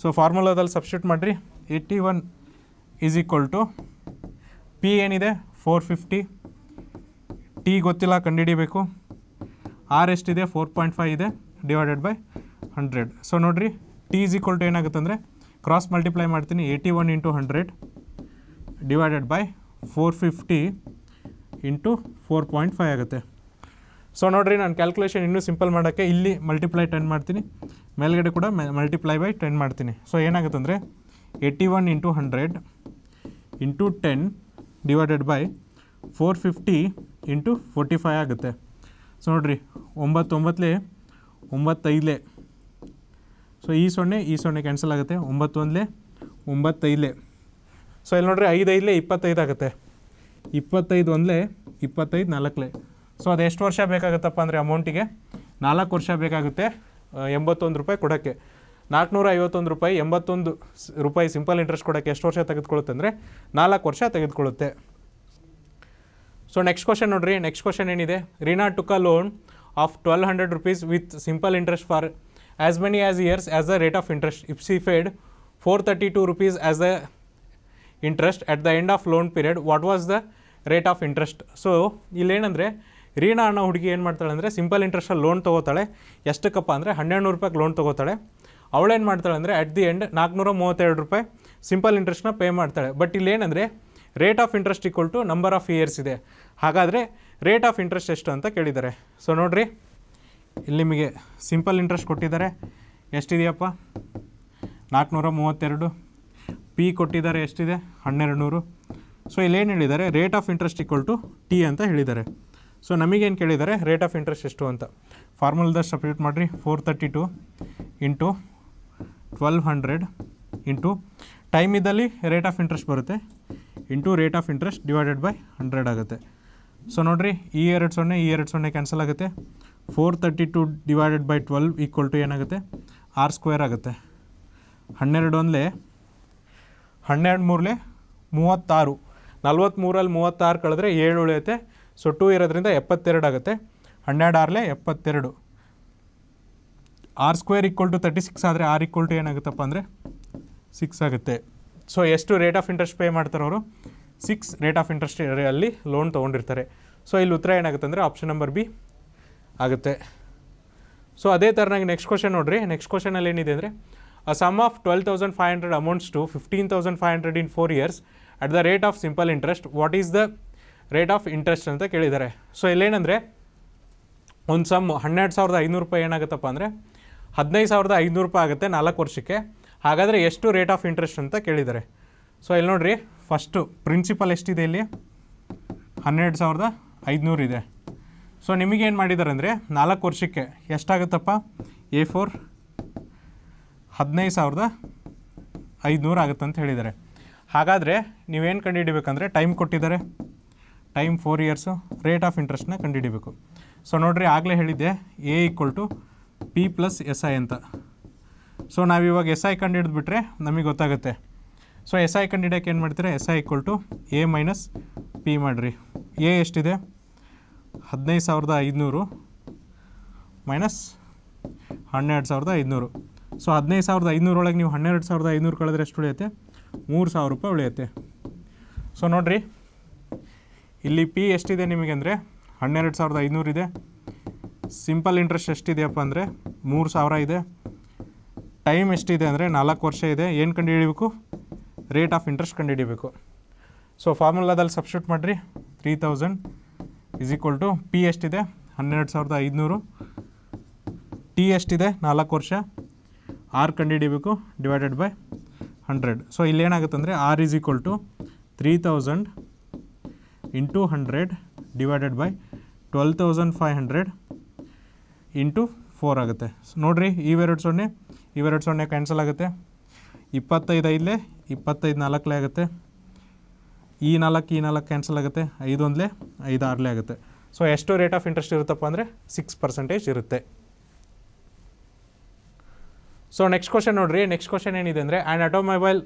ಸೊ ಫಾರ್ಮುಲಾದಲ್ಲಿ ಸಬ್ಸ್ಟ್ಯೂಟ್ ಮಾಡಿರಿ eighty one is equal to P ಏನಿದೆ ಫೋರ್ ಫಿಫ್ಟಿ ಟಿ ಗೊತ್ತಿಲ್ಲ ಕಂಡುಹಿಡಿಬೇಕು ಆರ್ ಎಷ್ಟಿದೆ ಫೋರ್ ಪಾಯಿಂಟ್ ಫೈವ್ ಇದೆ ಡಿವೈಡೆಡ್ ಬೈ ಹಂಡ್ರೆಡ್ ಸೊ ನೋಡಿರಿ ಟಿ ಈಸ್ ಈಕ್ವಲ್ ಟು ಏನಾಗುತ್ತೆ ಅಂದರೆ ಕ್ರಾಸ್ ಮಲ್ಟಿಪ್ಲೈ ಮಾಡ್ತೀನಿ eighty one into hundred divided by four fifty into four point five ಆಗುತ್ತೆ ಸೊ ನೋಡಿರಿ ನಾನು ಕ್ಯಾಲ್ಕುಲೇಷನ್ ಇನ್ನೂ ಸಿಂಪಲ್ ಮಾಡೋಕ್ಕೆ ಇಲ್ಲಿ ಮಲ್ಟಿಪ್ಲೈ ಟೆನ್ ಮಾಡ್ತೀನಿ ಮೇಲ್ಗಡೆ ಕೂಡ ಮಲ್ಟಿಪ್ಲೈ ಬೈ ಟೆನ್ ಮಾಡ್ತೀನಿ ಸೊ ಏನಾಗುತ್ತೆ ಅಂದರೆ eighty one into hundred into ten divided by four fifty into forty five ಆಗುತ್ತೆ ಸೊ ನೋಡಿರಿ ಒಂಬತ್ತೊಂಬತ್ತಲೇ ಒಂಬತ್ತೈದಲೆ ಸೊ ಈ ಸೊನ್ನೆ ಈ ಸೊನ್ನೆ ಕ್ಯಾನ್ಸಲ್ ಆಗುತ್ತೆ ಒಂಬತ್ತೊಂದಲೇ ಒಂಬತ್ತೈದಲೇ ಸೊ ಇಲ್ಲಿ ನೋಡ್ರಿ ಐದೈದಲೇ ಇಪ್ಪತ್ತೈದು ಆಗುತ್ತೆ ಇಪ್ಪತ್ತೈದು ಒಂದಲೇ ಇಪ್ಪತ್ತೈದು ನಾಲ್ಕಲೆ ಸೊ ಅದು ಎಷ್ಟು ವರ್ಷ ಬೇಕಾಗುತ್ತಪ್ಪ ಅಂದರೆ ಅಮೌಂಟಿಗೆ ನಾಲ್ಕು ವರ್ಷ ಬೇಕಾಗುತ್ತೆ ಎಂಬತ್ತೊಂದು ರೂಪಾಯಿ ಕೊಡೋಕ್ಕೆ ನಾಲ್ಕುನೂರ ಐವತ್ತೊಂದು ರೂಪಾಯಿ ಎಂಬತ್ತೊಂದು ರೂಪಾಯಿ ಸಿಂಪಲ್ ಇಂಟ್ರೆಸ್ಟ್ ಕೊಡೋಕ್ಕೆ ಎಷ್ಟು ವರ್ಷ ತೆಗೆದುಕೊಳ್ಳುತ್ತೆ ಅಂದರೆ ನಾಲ್ಕು ವರ್ಷ ತೆಗೆದುಕೊಳ್ಳುತ್ತೆ ಸೊ ನೆಕ್ಸ್ಟ್ ಕ್ವಶನ್ ನೋಡಿರಿ ನೆಕ್ಸ್ಟ್ ಕ್ವಶನ್ ಏನಿದೆ Reena took a loan of twelve hundred rupees with simple interest for as many as years as the rate of interest if she paid four thirty two rupees as a interest at the end of loan period what was the rate of interest so ಇಲ್ಲೇನಂದರೆ ರೀಣಾ ಅನ್ನೋ ಹುಡುಗಿ ಏನು ಮಾಡ್ತಾಳೆ ಅಂದರೆ simple ಇಂಟ್ರೆಸ್ಟಲ್ಲಿ loan ತೊಗೋತಾಳೆ ಎಷ್ಟಕ್ಕಪ್ಪ ಅಂದರೆ ಹನ್ನೆರಡು ನೂರು ರೂಪಾಯಿಗೆ ಲೋನ್ ತೊಗೋತಾಳೆ ಅವಳೇನು ಮಾಡ್ತಾಳೆ ಅಂದರೆ ಅಟ್ ದಿ ಎಂಡ್ ನಾಲ್ಕುನೂರ ಮೂವತ್ತೆರಡು ರೂಪಾಯಿ ಸಿಂಪಲ್ ಇಂಟ್ರೆಸ್ಟ್ನ ಪೇ ಮಾಡ್ತಾಳೆ ಬಟ್ ಇಲ್ಲೇನೆಂದರೆ rate of interest equal to number of years ಇದೆ ಹಾಗಾದರೆ ರೇಟ್ ಆಫ್ ಇಂಟ್ರೆಸ್ಟ್ ಎಷ್ಟು ಅಂತ ಕೇಳಿದ್ದಾರೆ ಸೊ ನೋಡಿರಿ ಇಲ್ಲಿ ನಿಮಗೆ ಸಿಂಪಲ್ ಇಂಟ್ರೆಸ್ಟ್ ಕೊಟ್ಟಿದ್ದಾರೆ ಎಷ್ಟಿದೆಯಪ್ಪ ನಾಲ್ಕುನೂರ ಮೂವತ್ತೆರಡು ಪಿ ಕೊಟ್ಟಿದ್ದಾರೆ ಎಷ್ಟಿದೆ ಹನ್ನೆರಡು ನೂರು ಸೊ ಇಲ್ಲೇನು ಹೇಳಿದ್ದಾರೆ rate of interest equal to T ಅಂತ ಹೇಳಿದ್ದಾರೆ ಸೊ ನಮಗೇನು ಕೇಳಿದ್ದಾರೆ ರೇಟ್ ಆಫ್ ಇಂಟ್ರೆಸ್ಟ್ ಎಷ್ಟು ಅಂತ ಫಾರ್ಮುಲ್ದಾಗ ಸಪ್ರೇಟ್ ಮಾಡಿರಿ four thirty two into twelve hundred into time ಇದ್ದಲ್ಲಿ ರೇಟ್ ಆಫ್ ಇಂಟ್ರೆಸ್ಟ್ ಬರುತ್ತೆ into rate of interest divided by hundred ಆಗುತ್ತೆ ಸೊ ನೋಡಿರಿ ಈ ಎರಡು ಸೊನ್ನೆ ಈ ಎರಡು ಸೊನ್ನೆ ಕ್ಯಾನ್ಸಲ್ ಆಗುತ್ತೆ four thirty two divided by twelve equal to ಏನಾಗುತ್ತೆ ಆರ್ ಸ್ಕ್ವೇರ್ ಆಗುತ್ತೆ ಹನ್ನೆರಡು ಒಂದಲೇ ಹನ್ನೆರಡು ಮೂರಲೆ ಮೂವತ್ತಾರು ನಲ್ವತ್ತ್ಮೂರಲ್ಲಿ ಮೂವತ್ತಾರು ಕಳೆದ್ರೆ ಏಳು ಉಳಿಯುತ್ತೆ ಸೊ ಟೂ ಇರೋದ್ರಿಂದ ಎಪ್ಪತ್ತೆರಡು ಆಗುತ್ತೆ ಹನ್ನೆರಡು ಆರ್ಲೆ ಎಪ್ಪತ್ತೆರಡು R square equal to thirty six ಆದರೆ ಆರ್ ಈಕ್ವಲ್ ಟು ಏನಾಗುತ್ತಪ್ಪ ಅಂದರೆ ಸಿಕ್ಸ್ ಆಗುತ್ತೆ ಸೊ ಎಷ್ಟು ರೇಟ್ ಆಫ್ ಇಂಟ್ರೆಸ್ಟ್ ಪೇ ಮಾಡ್ತಾರೆ ಅವರು ಸಿಕ್ಸ್ ರೇಟ್ ಆಫ್ ಇಂಟ್ರೆಸ್ಟ್ ಅಲ್ಲಿ ಲೋನ್ ತೊಗೊಂಡಿರ್ತಾರೆ ಸೊ ಇಲ್ಲಿ ಉತ್ತರ ಏನಾಗುತ್ತೆ ಅಂದರೆ ಆಪ್ಷನ್ ನಂಬರ್ ಬಿ ಆಗುತ್ತೆ ಸೊ ಅದೇ ಥರನಾಗಿ ನೆಕ್ಸ್ಟ್ ಕ್ವಶನ್ ನೋಡಿರಿ ನೆಕ್ಸ್ಟ್ ಕ್ವಶನಲ್ಲಿ ಏನಿದೆ ಅಂದರೆ a sum of twelve thousand five hundred amounts to fifteen thousand five hundred in four years at the rate of simple interest what is the rate of interest ಅಂತ ಕೇಳಿದ್ದಾರೆ so ಇಲ್ಲೇನಂದರೆ ಒಂದು some ಹನ್ನೆರಡು ಸಾವಿರದ ಐನೂರು ರೂಪಾಯಿ ಏನಾಗುತ್ತಪ್ಪ ಅಂದರೆ ಹದಿನೈದು ಸಾವಿರದ ಐನೂರು ರೂಪಾಯಿ ಆಗುತ್ತೆ ನಾಲ್ಕು ವರ್ಷಕ್ಕೆ ಹಾಗಾದರೆ ಎಷ್ಟು ರೇಟ್ ಆಫ್ ಇಂಟ್ರೆಸ್ಟ್ ಅಂತ ಕೇಳಿದ್ದಾರೆ ಸೊ ಇಲ್ಲಿ ನೋಡಿರಿ ಫಸ್ಟು ಪ್ರಿನ್ಸಿಪಲ್ ಎಷ್ಟಿದೆ ಇಲ್ಲಿ ಹನ್ನೆರಡು ಸಾವಿರದ ಐದುನೂರು ಇದೆ ಸೊ ನಿಮಗೇನು ಮಾಡಿದ್ದಾರೆ ಅಂದರೆ ನಾಲ್ಕು ವರ್ಷಕ್ಕೆ ಎಷ್ಟಾಗುತ್ತಪ್ಪ ಎ ಫೋರ್ ಹದಿನೈದು ಸಾವಿರದ ಐದುನೂರು ಆಗುತ್ತಂತ ಅಂತ ಹೇಳಿದ್ದಾರೆ ಹಾಗಾದರೆ ನೀವೇನು ಕಂಡುಹಿಡಬೇಕಂದ್ರೆ ಟೈಮ್ ಕೊಟ್ಟಿದ್ದಾರೆ time four years rate of ಇಂಟ್ರೆಸ್ಟ್ನ ಕಂಡುಹಿಡಿಬೇಕು ಸೊ ನೋಡಿರಿ ಆಗಲೇ ಹೇಳಿದ್ದೆ A equal to P plus S I ಅಂತ ಸೊ ನಾವಿವಾಗ ಎಸ್ ಐ ಕಂಡು ಹಿಡಿದ್ಬಿಟ್ರೆ ನಮಗೆ ಗೊತ್ತಾಗುತ್ತೆ ಸೊ ಎಸ್ ಐ ಕಂಡು ಹಿಡಿಯೋಕೆ ಏನು ಮಾಡ್ತೀರಾ S I equal to A minus P ಮಾಡಿರಿ ಎ ಎಷ್ಟಿದೆ ಹದಿನೈದು ಸಾವಿರದ ಐದುನೂರು ಮೈನಸ್ ಹನ್ನೆರಡು ಸಾವಿರದ ಐದುನೂರು ಸೊ ಹದಿನೈದು ಸಾವಿರದ ಐದುನೂರೊಳಗೆ ನೀವು ಹನ್ನೆರಡು ಸಾವಿರದ ಐನೂರು ಕಳೆದ್ರೆ ಎಷ್ಟು ಉಳಿಯುತ್ತೆ ಮೂರು ಸಾವಿರ ರೂಪಾಯಿ ಉಳಿಯುತ್ತೆ ಸೊ ನೋಡಿರಿ ಇಲ್ಲಿ ಪಿ ಎಷ್ಟಿದೆ ನಿಮಗೆ ಅಂದರೆ ಹನ್ನೆರಡು ಸಾವಿರದ ಐನೂರು ಇದೆ ಸಿಂಪಲ್ ಇಂಟ್ರೆಸ್ಟ್ ಎಷ್ಟಿದೆಯಪ್ಪ ಅಂದರೆ ಮೂರು ಸಾವಿರ ಇದೆ ಟೈಮ್ ಎಷ್ಟಿದೆ ಅಂದರೆ ನಾಲ್ಕು ವರ್ಷ ಇದೆ ಏನು ಕಂಡುಹಿಡೀಬೇಕು ರೇಟ್ ಆಫ್ ಇಂಟ್ರೆಸ್ಟ್ ಕಂಡುಹಿಡೀಬೇಕು ಸೊ ಫಾರ್ಮುಲಾದಲ್ಲಿ ಸಬ್ಸ್ಟ್ಯೂಟ್ ಮಾಡಿರಿ three thousand is equal to P ಎಷ್ಟಿದೆ ಹನ್ನೆರಡು ಸಾವಿರದ ಐದುನೂರು ಟಿ ಎಷ್ಟಿದೆ ನಾಲ್ಕು ವರ್ಷ ಆರ್ ಕಂಡುಹಿಡೀಬೇಕು ಡಿವೈಡೆಡ್ ಬೈ ಹಂಡ್ರೆಡ್ ಸೊ ಇಲ್ಲೇನಾಗುತ್ತೆ ಅಂದರೆ R is equal to three thousand into hundred divided by twelve thousand five hundred into four ಆಗುತ್ತೆ ಸೊ ನೋಡಿರಿ ಇವೆರಡು ಸೊನ್ನೆ ಇವೆರಡು ಸೊನ್ನೆ ಕ್ಯಾನ್ಸಲ್ ಆಗುತ್ತೆ ಇಪ್ಪತ್ತೈದು ಐದಲೇ ಇಪ್ಪತ್ತೈದು ನಾಲ್ಕಲೇ ಆಗುತ್ತೆ ಈ ನಾಲ್ಕು ಈ ನಾಲ್ಕು ಕ್ಯಾನ್ಸಲ್ ಆಗುತ್ತೆ ಐದೊಂದಲೇ ಐದು ಆರಲೇ ಆಗುತ್ತೆ ಸೊ ಎಷ್ಟು ರೇಟ್ ಆಫ್ ಇಂಟ್ರೆಸ್ಟ್ ಇರುತ್ತಪ್ಪ ಅಂದರೆ ಸಿಕ್ಸ್ ಪರ್ಸೆಂಟೇಜ್ ಇರುತ್ತೆ ಸೊ ನೆಕ್ಸ್ಟ್ ಕ್ವಶನ್ ನೋಡಿರಿ ನೆಕ್ಸ್ಟ್ ಕ್ವಶನ್ ಏನಿದೆ ಅಂದರೆ and automobile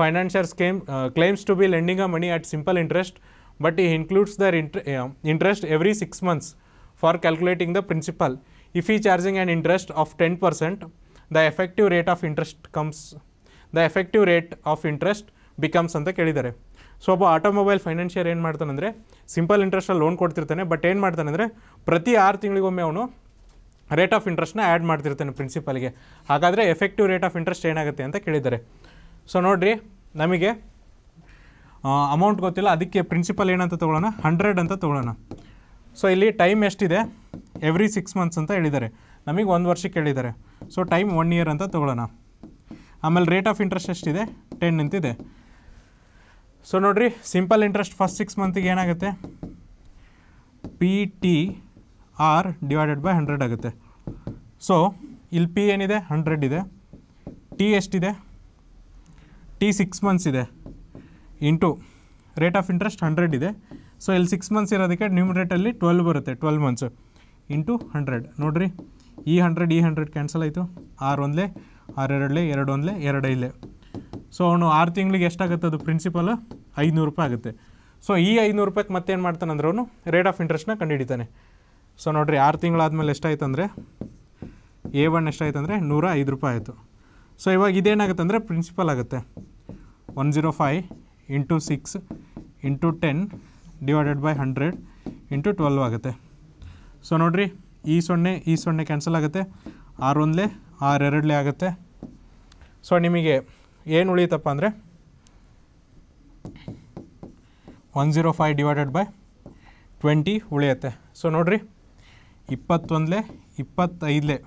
financial scheme claims to be lending a money at simple interest but he includes their interest every 6 months for calculating the principal. If he charging an interest of 10 percent, the effective rate of interest comes, the effective rate of interest becomes ಅಂತ ಕೇಳಿದ್ದಾರೆ so ಒಬ್ಬ automobile financier ಏನು ಮಾಡ್ತಾನಂದರೆ simple ಇಂಟ್ರೆಸ್ಟಲ್ಲಿ loan ಕೊಡ್ತಿರ್ತಾನೆ but ಏನು ಮಾಡ್ತಾನಂದರೆ ಪ್ರತಿ ಆರು ತಿಂಗಳಿಗೊಮ್ಮೆ ಅವನು ರೇಟ್ ಆಫ್ ಇಂಟ್ರೆಸ್ಟ್ನ ಆ್ಯಡ್ ಮಾಡ್ತಿರ್ತಾನೆ ಪ್ರಿನ್ಸಿಪಲ್ಗೆ ಹಾಗಾದರೆ effective rate of interest the Kedidare. So, no dre, Namige. Amount ಗೊತ್ತಿಲ್ಲ ಅದಕ್ಕೆ ಪ್ರಿನ್ಸಿಪಲ್ ಏನಂತ ತೊಗೊಳ್ಳೋಣ ಹಂಡ್ರೆಡ್ ಅಂತ ತೊಗೊಳ್ಳೋಣ ಸೊ ಇಲ್ಲಿ ಟೈಮ್ ಎಷ್ಟಿದೆ ಎವ್ರಿ ಸಿಕ್ಸ್ ಮಂತ್ಸ್ ಅಂತ ಹೇಳಿದ್ದಾರೆ ನಮಗೆ ಒಂದು ವರ್ಷಕ್ಕೆ ಹೇಳಿದ್ದಾರೆ ಸೊ ಟೈಮ್ ಒನ್ ಇಯರ್ ಅಂತ ತೊಗೊಳ್ಳೋಣ ಆಮೇಲೆ ರೇಟ್ ಆಫ್ ಇಂಟ್ರೆಸ್ಟ್ ಎಷ್ಟಿದೆ ಟೆನ್ ಅಂತಿದೆ ಸೊ ನೋಡಿರಿ ಸಿಂಪಲ್ ಇಂಟ್ರೆಸ್ಟ್ ಫಸ್ಟ್ ಸಿಕ್ಸ್ ಮಂತಿಗೆ ಏನಾಗುತ್ತೆ P T R divided by hundred ಆಗುತ್ತೆ ಸೊ ಇಲ್ಲಿ ಪಿ ಏನಿದೆ ಹಂಡ್ರೆಡ್ ಇದೆ ಟಿ ಎಷ್ಟಿದೆ ಟಿ ಸಿಕ್ಸ್ ಮಂತ್ಸ್ ಇದೆ into rate of interest hundred ಇದೆ ಸೊ ಇಲ್ಲಿ ಸಿಕ್ಸ್ ಮಂತ್ಸ್ ಇರೋದಕ್ಕೆ ನಿಮ್ಮ ರೇಟಲ್ಲಿ ಟ್ವೆಲ್ ಬರುತ್ತೆ ಟ್ವೆಲ್ ಮಂತ್ಸು ಇಂಟು ಹಂಡ್ರೆಡ್ ನೋಡಿರಿ ಈ ಹಂಡ್ರೆಡ್ ಈ ಹಂಡ್ರೆಡ್ ಕ್ಯಾನ್ಸಲ್ ಆಯಿತು ಆರು ಒಂದಲೆ ಆರು ಎರಡಲೇ ಎರಡು ಒಂದಲೆ ಎರಡು ಇಲ್ಲೇ ಸೊ ಅವನು ಆರು ತಿಂಗಳಿಗೆ ಎಷ್ಟಾಗುತ್ತೆ ಅದು ಪ್ರಿನ್ಸಿಪಲ್ ಐನೂರು ರೂಪಾಯಿ ಆಗುತ್ತೆ ಸೊ ಈ ಐನೂರು ರೂಪಾಯಿಗೆ ಮತ್ತೇನು ಮಾಡ್ತಾನೆ ಮಾಡ್ತಾನಂದ್ರೆ ಅವನು ರೇಟ್ ಆಫ್ ಇಂಟ್ರೆಸ್ಟ್ನ ಕಂಡುಹಿಡಿತಾನೆ ಸೊ ನೋಡಿರಿ ಆರು ತಿಂಗಳಾದಮೇಲೆ ಎಷ್ಟಾಯ್ತು ಅಂದರೆ ಎ ಒನ್ ಎಷ್ಟಾಯ್ತು ಅಂದರೆ ನೂರ ಐದು ರೂಪಾಯಿ ಆಯಿತು ಸೊ ಇವಾಗ ಇದೇನಾಗುತ್ತೆ ಅಂದರೆ ಪ್ರಿನ್ಸಿಪಲ್ ಆಗುತ್ತೆ one zero five into six into ten divided by hundred into twelve ಆಗುತ್ತೆ ಸೊ ನೋಡಿರಿ ಈ ಸೊನ್ನೆ ಈ ಸೊನ್ನೆ ಕ್ಯಾನ್ಸಲ್ ಆಗುತ್ತೆ ಆರು ಒಂದಲೇ ಆರು ಎರಡಲೇ ಆಗುತ್ತೆ ಸೊ ನಿಮಗೆ ಏನು ಉಳಿಯುತ್ತಪ್ಪ ಅಂದರೆ one zero five divided by twenty ಉಳಿಯುತ್ತೆ ಸೊ ನೋಡಿರಿ ಇಪ್ಪತ್ತೊಂದಲೇ ಇಪ್ಪತ್ತೈದಲೇ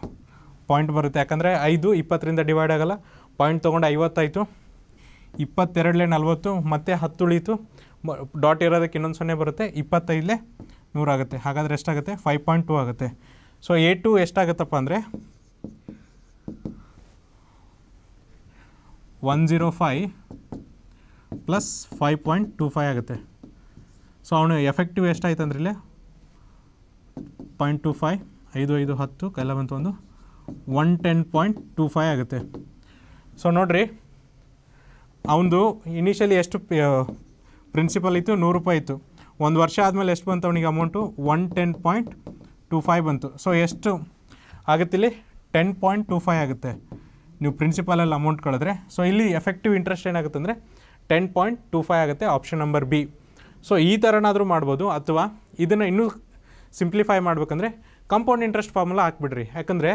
ಪಾಯಿಂಟ್ ಬರುತ್ತೆ ಯಾಕಂದರೆ ಐದು ಇಪ್ಪತ್ತರಿಂದ ಡಿವೈಡ್ ಆಗೋಲ್ಲ ಪಾಯಿಂಟ್ ತೊಗೊಂಡು ಐವತ್ತಾಯಿತು ಇಪ್ಪತ್ತೆರಡಲೆ ನಲವತ್ತು ಮತ್ತು ಹತ್ತು ಉಳೀತು ಡಾಟ್ ಇರೋದಕ್ಕೆ ಇನ್ನೊಂದು ಸೊನ್ನೆ ಬರುತ್ತೆ ಇಪ್ಪತ್ತೈದಲೆ ನೂರಾಗುತ್ತೆ ಹಾಗಾದರೆ ಎಷ್ಟಾಗುತ್ತೆ ಫೈವ್ ಪಾಯಿಂಟ್ ಟು ಆಗುತ್ತೆ ಸೊ ಎ ಟು ಎಷ್ಟಾಗುತ್ತಪ್ಪ ಅಂದರೆ one zero five plus five point two five ಆಗುತ್ತೆ ಸೊ ಅವನು ಎಫೆಕ್ಟಿವ್ ಎಷ್ಟಾಯ್ತು ಅಂದ್ರೆ ಇಲ್ಲೇ ಪಾಯಿಂಟ್ ಟು ಫೈವ್ ಐದು ಐದು ಹತ್ತು ಕಲ್ಲ ಬಂತು ಒಂದು one ten point two five ಆಗುತ್ತೆ ಸೊ ನೋಡಿರಿ ಅವನದು ಇನಿಷಿಯಲಿ ಎಷ್ಟು ಪ್ರಿನ್ಸಿಪಲ್ ಇತ್ತು ನೂರು ರೂಪಾಯಿ ಇತ್ತು ಒಂದು ವರ್ಷ ಆದಮೇಲೆ ಎಷ್ಟು ಬಂತು ಅವನಿಗೆ amount one ten point two five ಬಂತು ಸೊ ಎಷ್ಟು ಆಗುತ್ತಿಲ್ಲಿ ಟೆನ್ ಪಾಯಿಂಟ್ ಟೂ ಫೈವ್ ಆಗುತ್ತೆ ನೀವು ಪ್ರಿನ್ಸಿಪಲಲ್ಲಿ ಅಮೌಂಟ್ ಕಳೆದ್ರೆ ಸೊ ಇಲ್ಲಿ ಎಫೆಕ್ಟಿವ್ ಇಂಟ್ರೆಸ್ಟ್ ಏನಾಗುತ್ತೆ ಅಂದರೆ ಟೆನ್ ಪಾಯಿಂಟ್ ಟೂ ಫೈವ್ ಆಗುತ್ತೆ ಆಪ್ಷನ್ ನಂಬರ್ ಬಿ ಸೊ ಈ ಥರನಾದರೂ ಮಾಡ್ಬೋದು ಅಥವಾ ಇದನ್ನು ಇನ್ನೂ ಸಿಂಪ್ಲಿಫೈ ಮಾಡಬೇಕಂದ್ರೆ ಕಂಪೌಂಡ್ ಇಂಟ್ರೆಸ್ಟ್ ಫಾರ್ಮುಲಾ ಹಾಕ್ಬಿಡ್ರಿ ಯಾಕಂದರೆ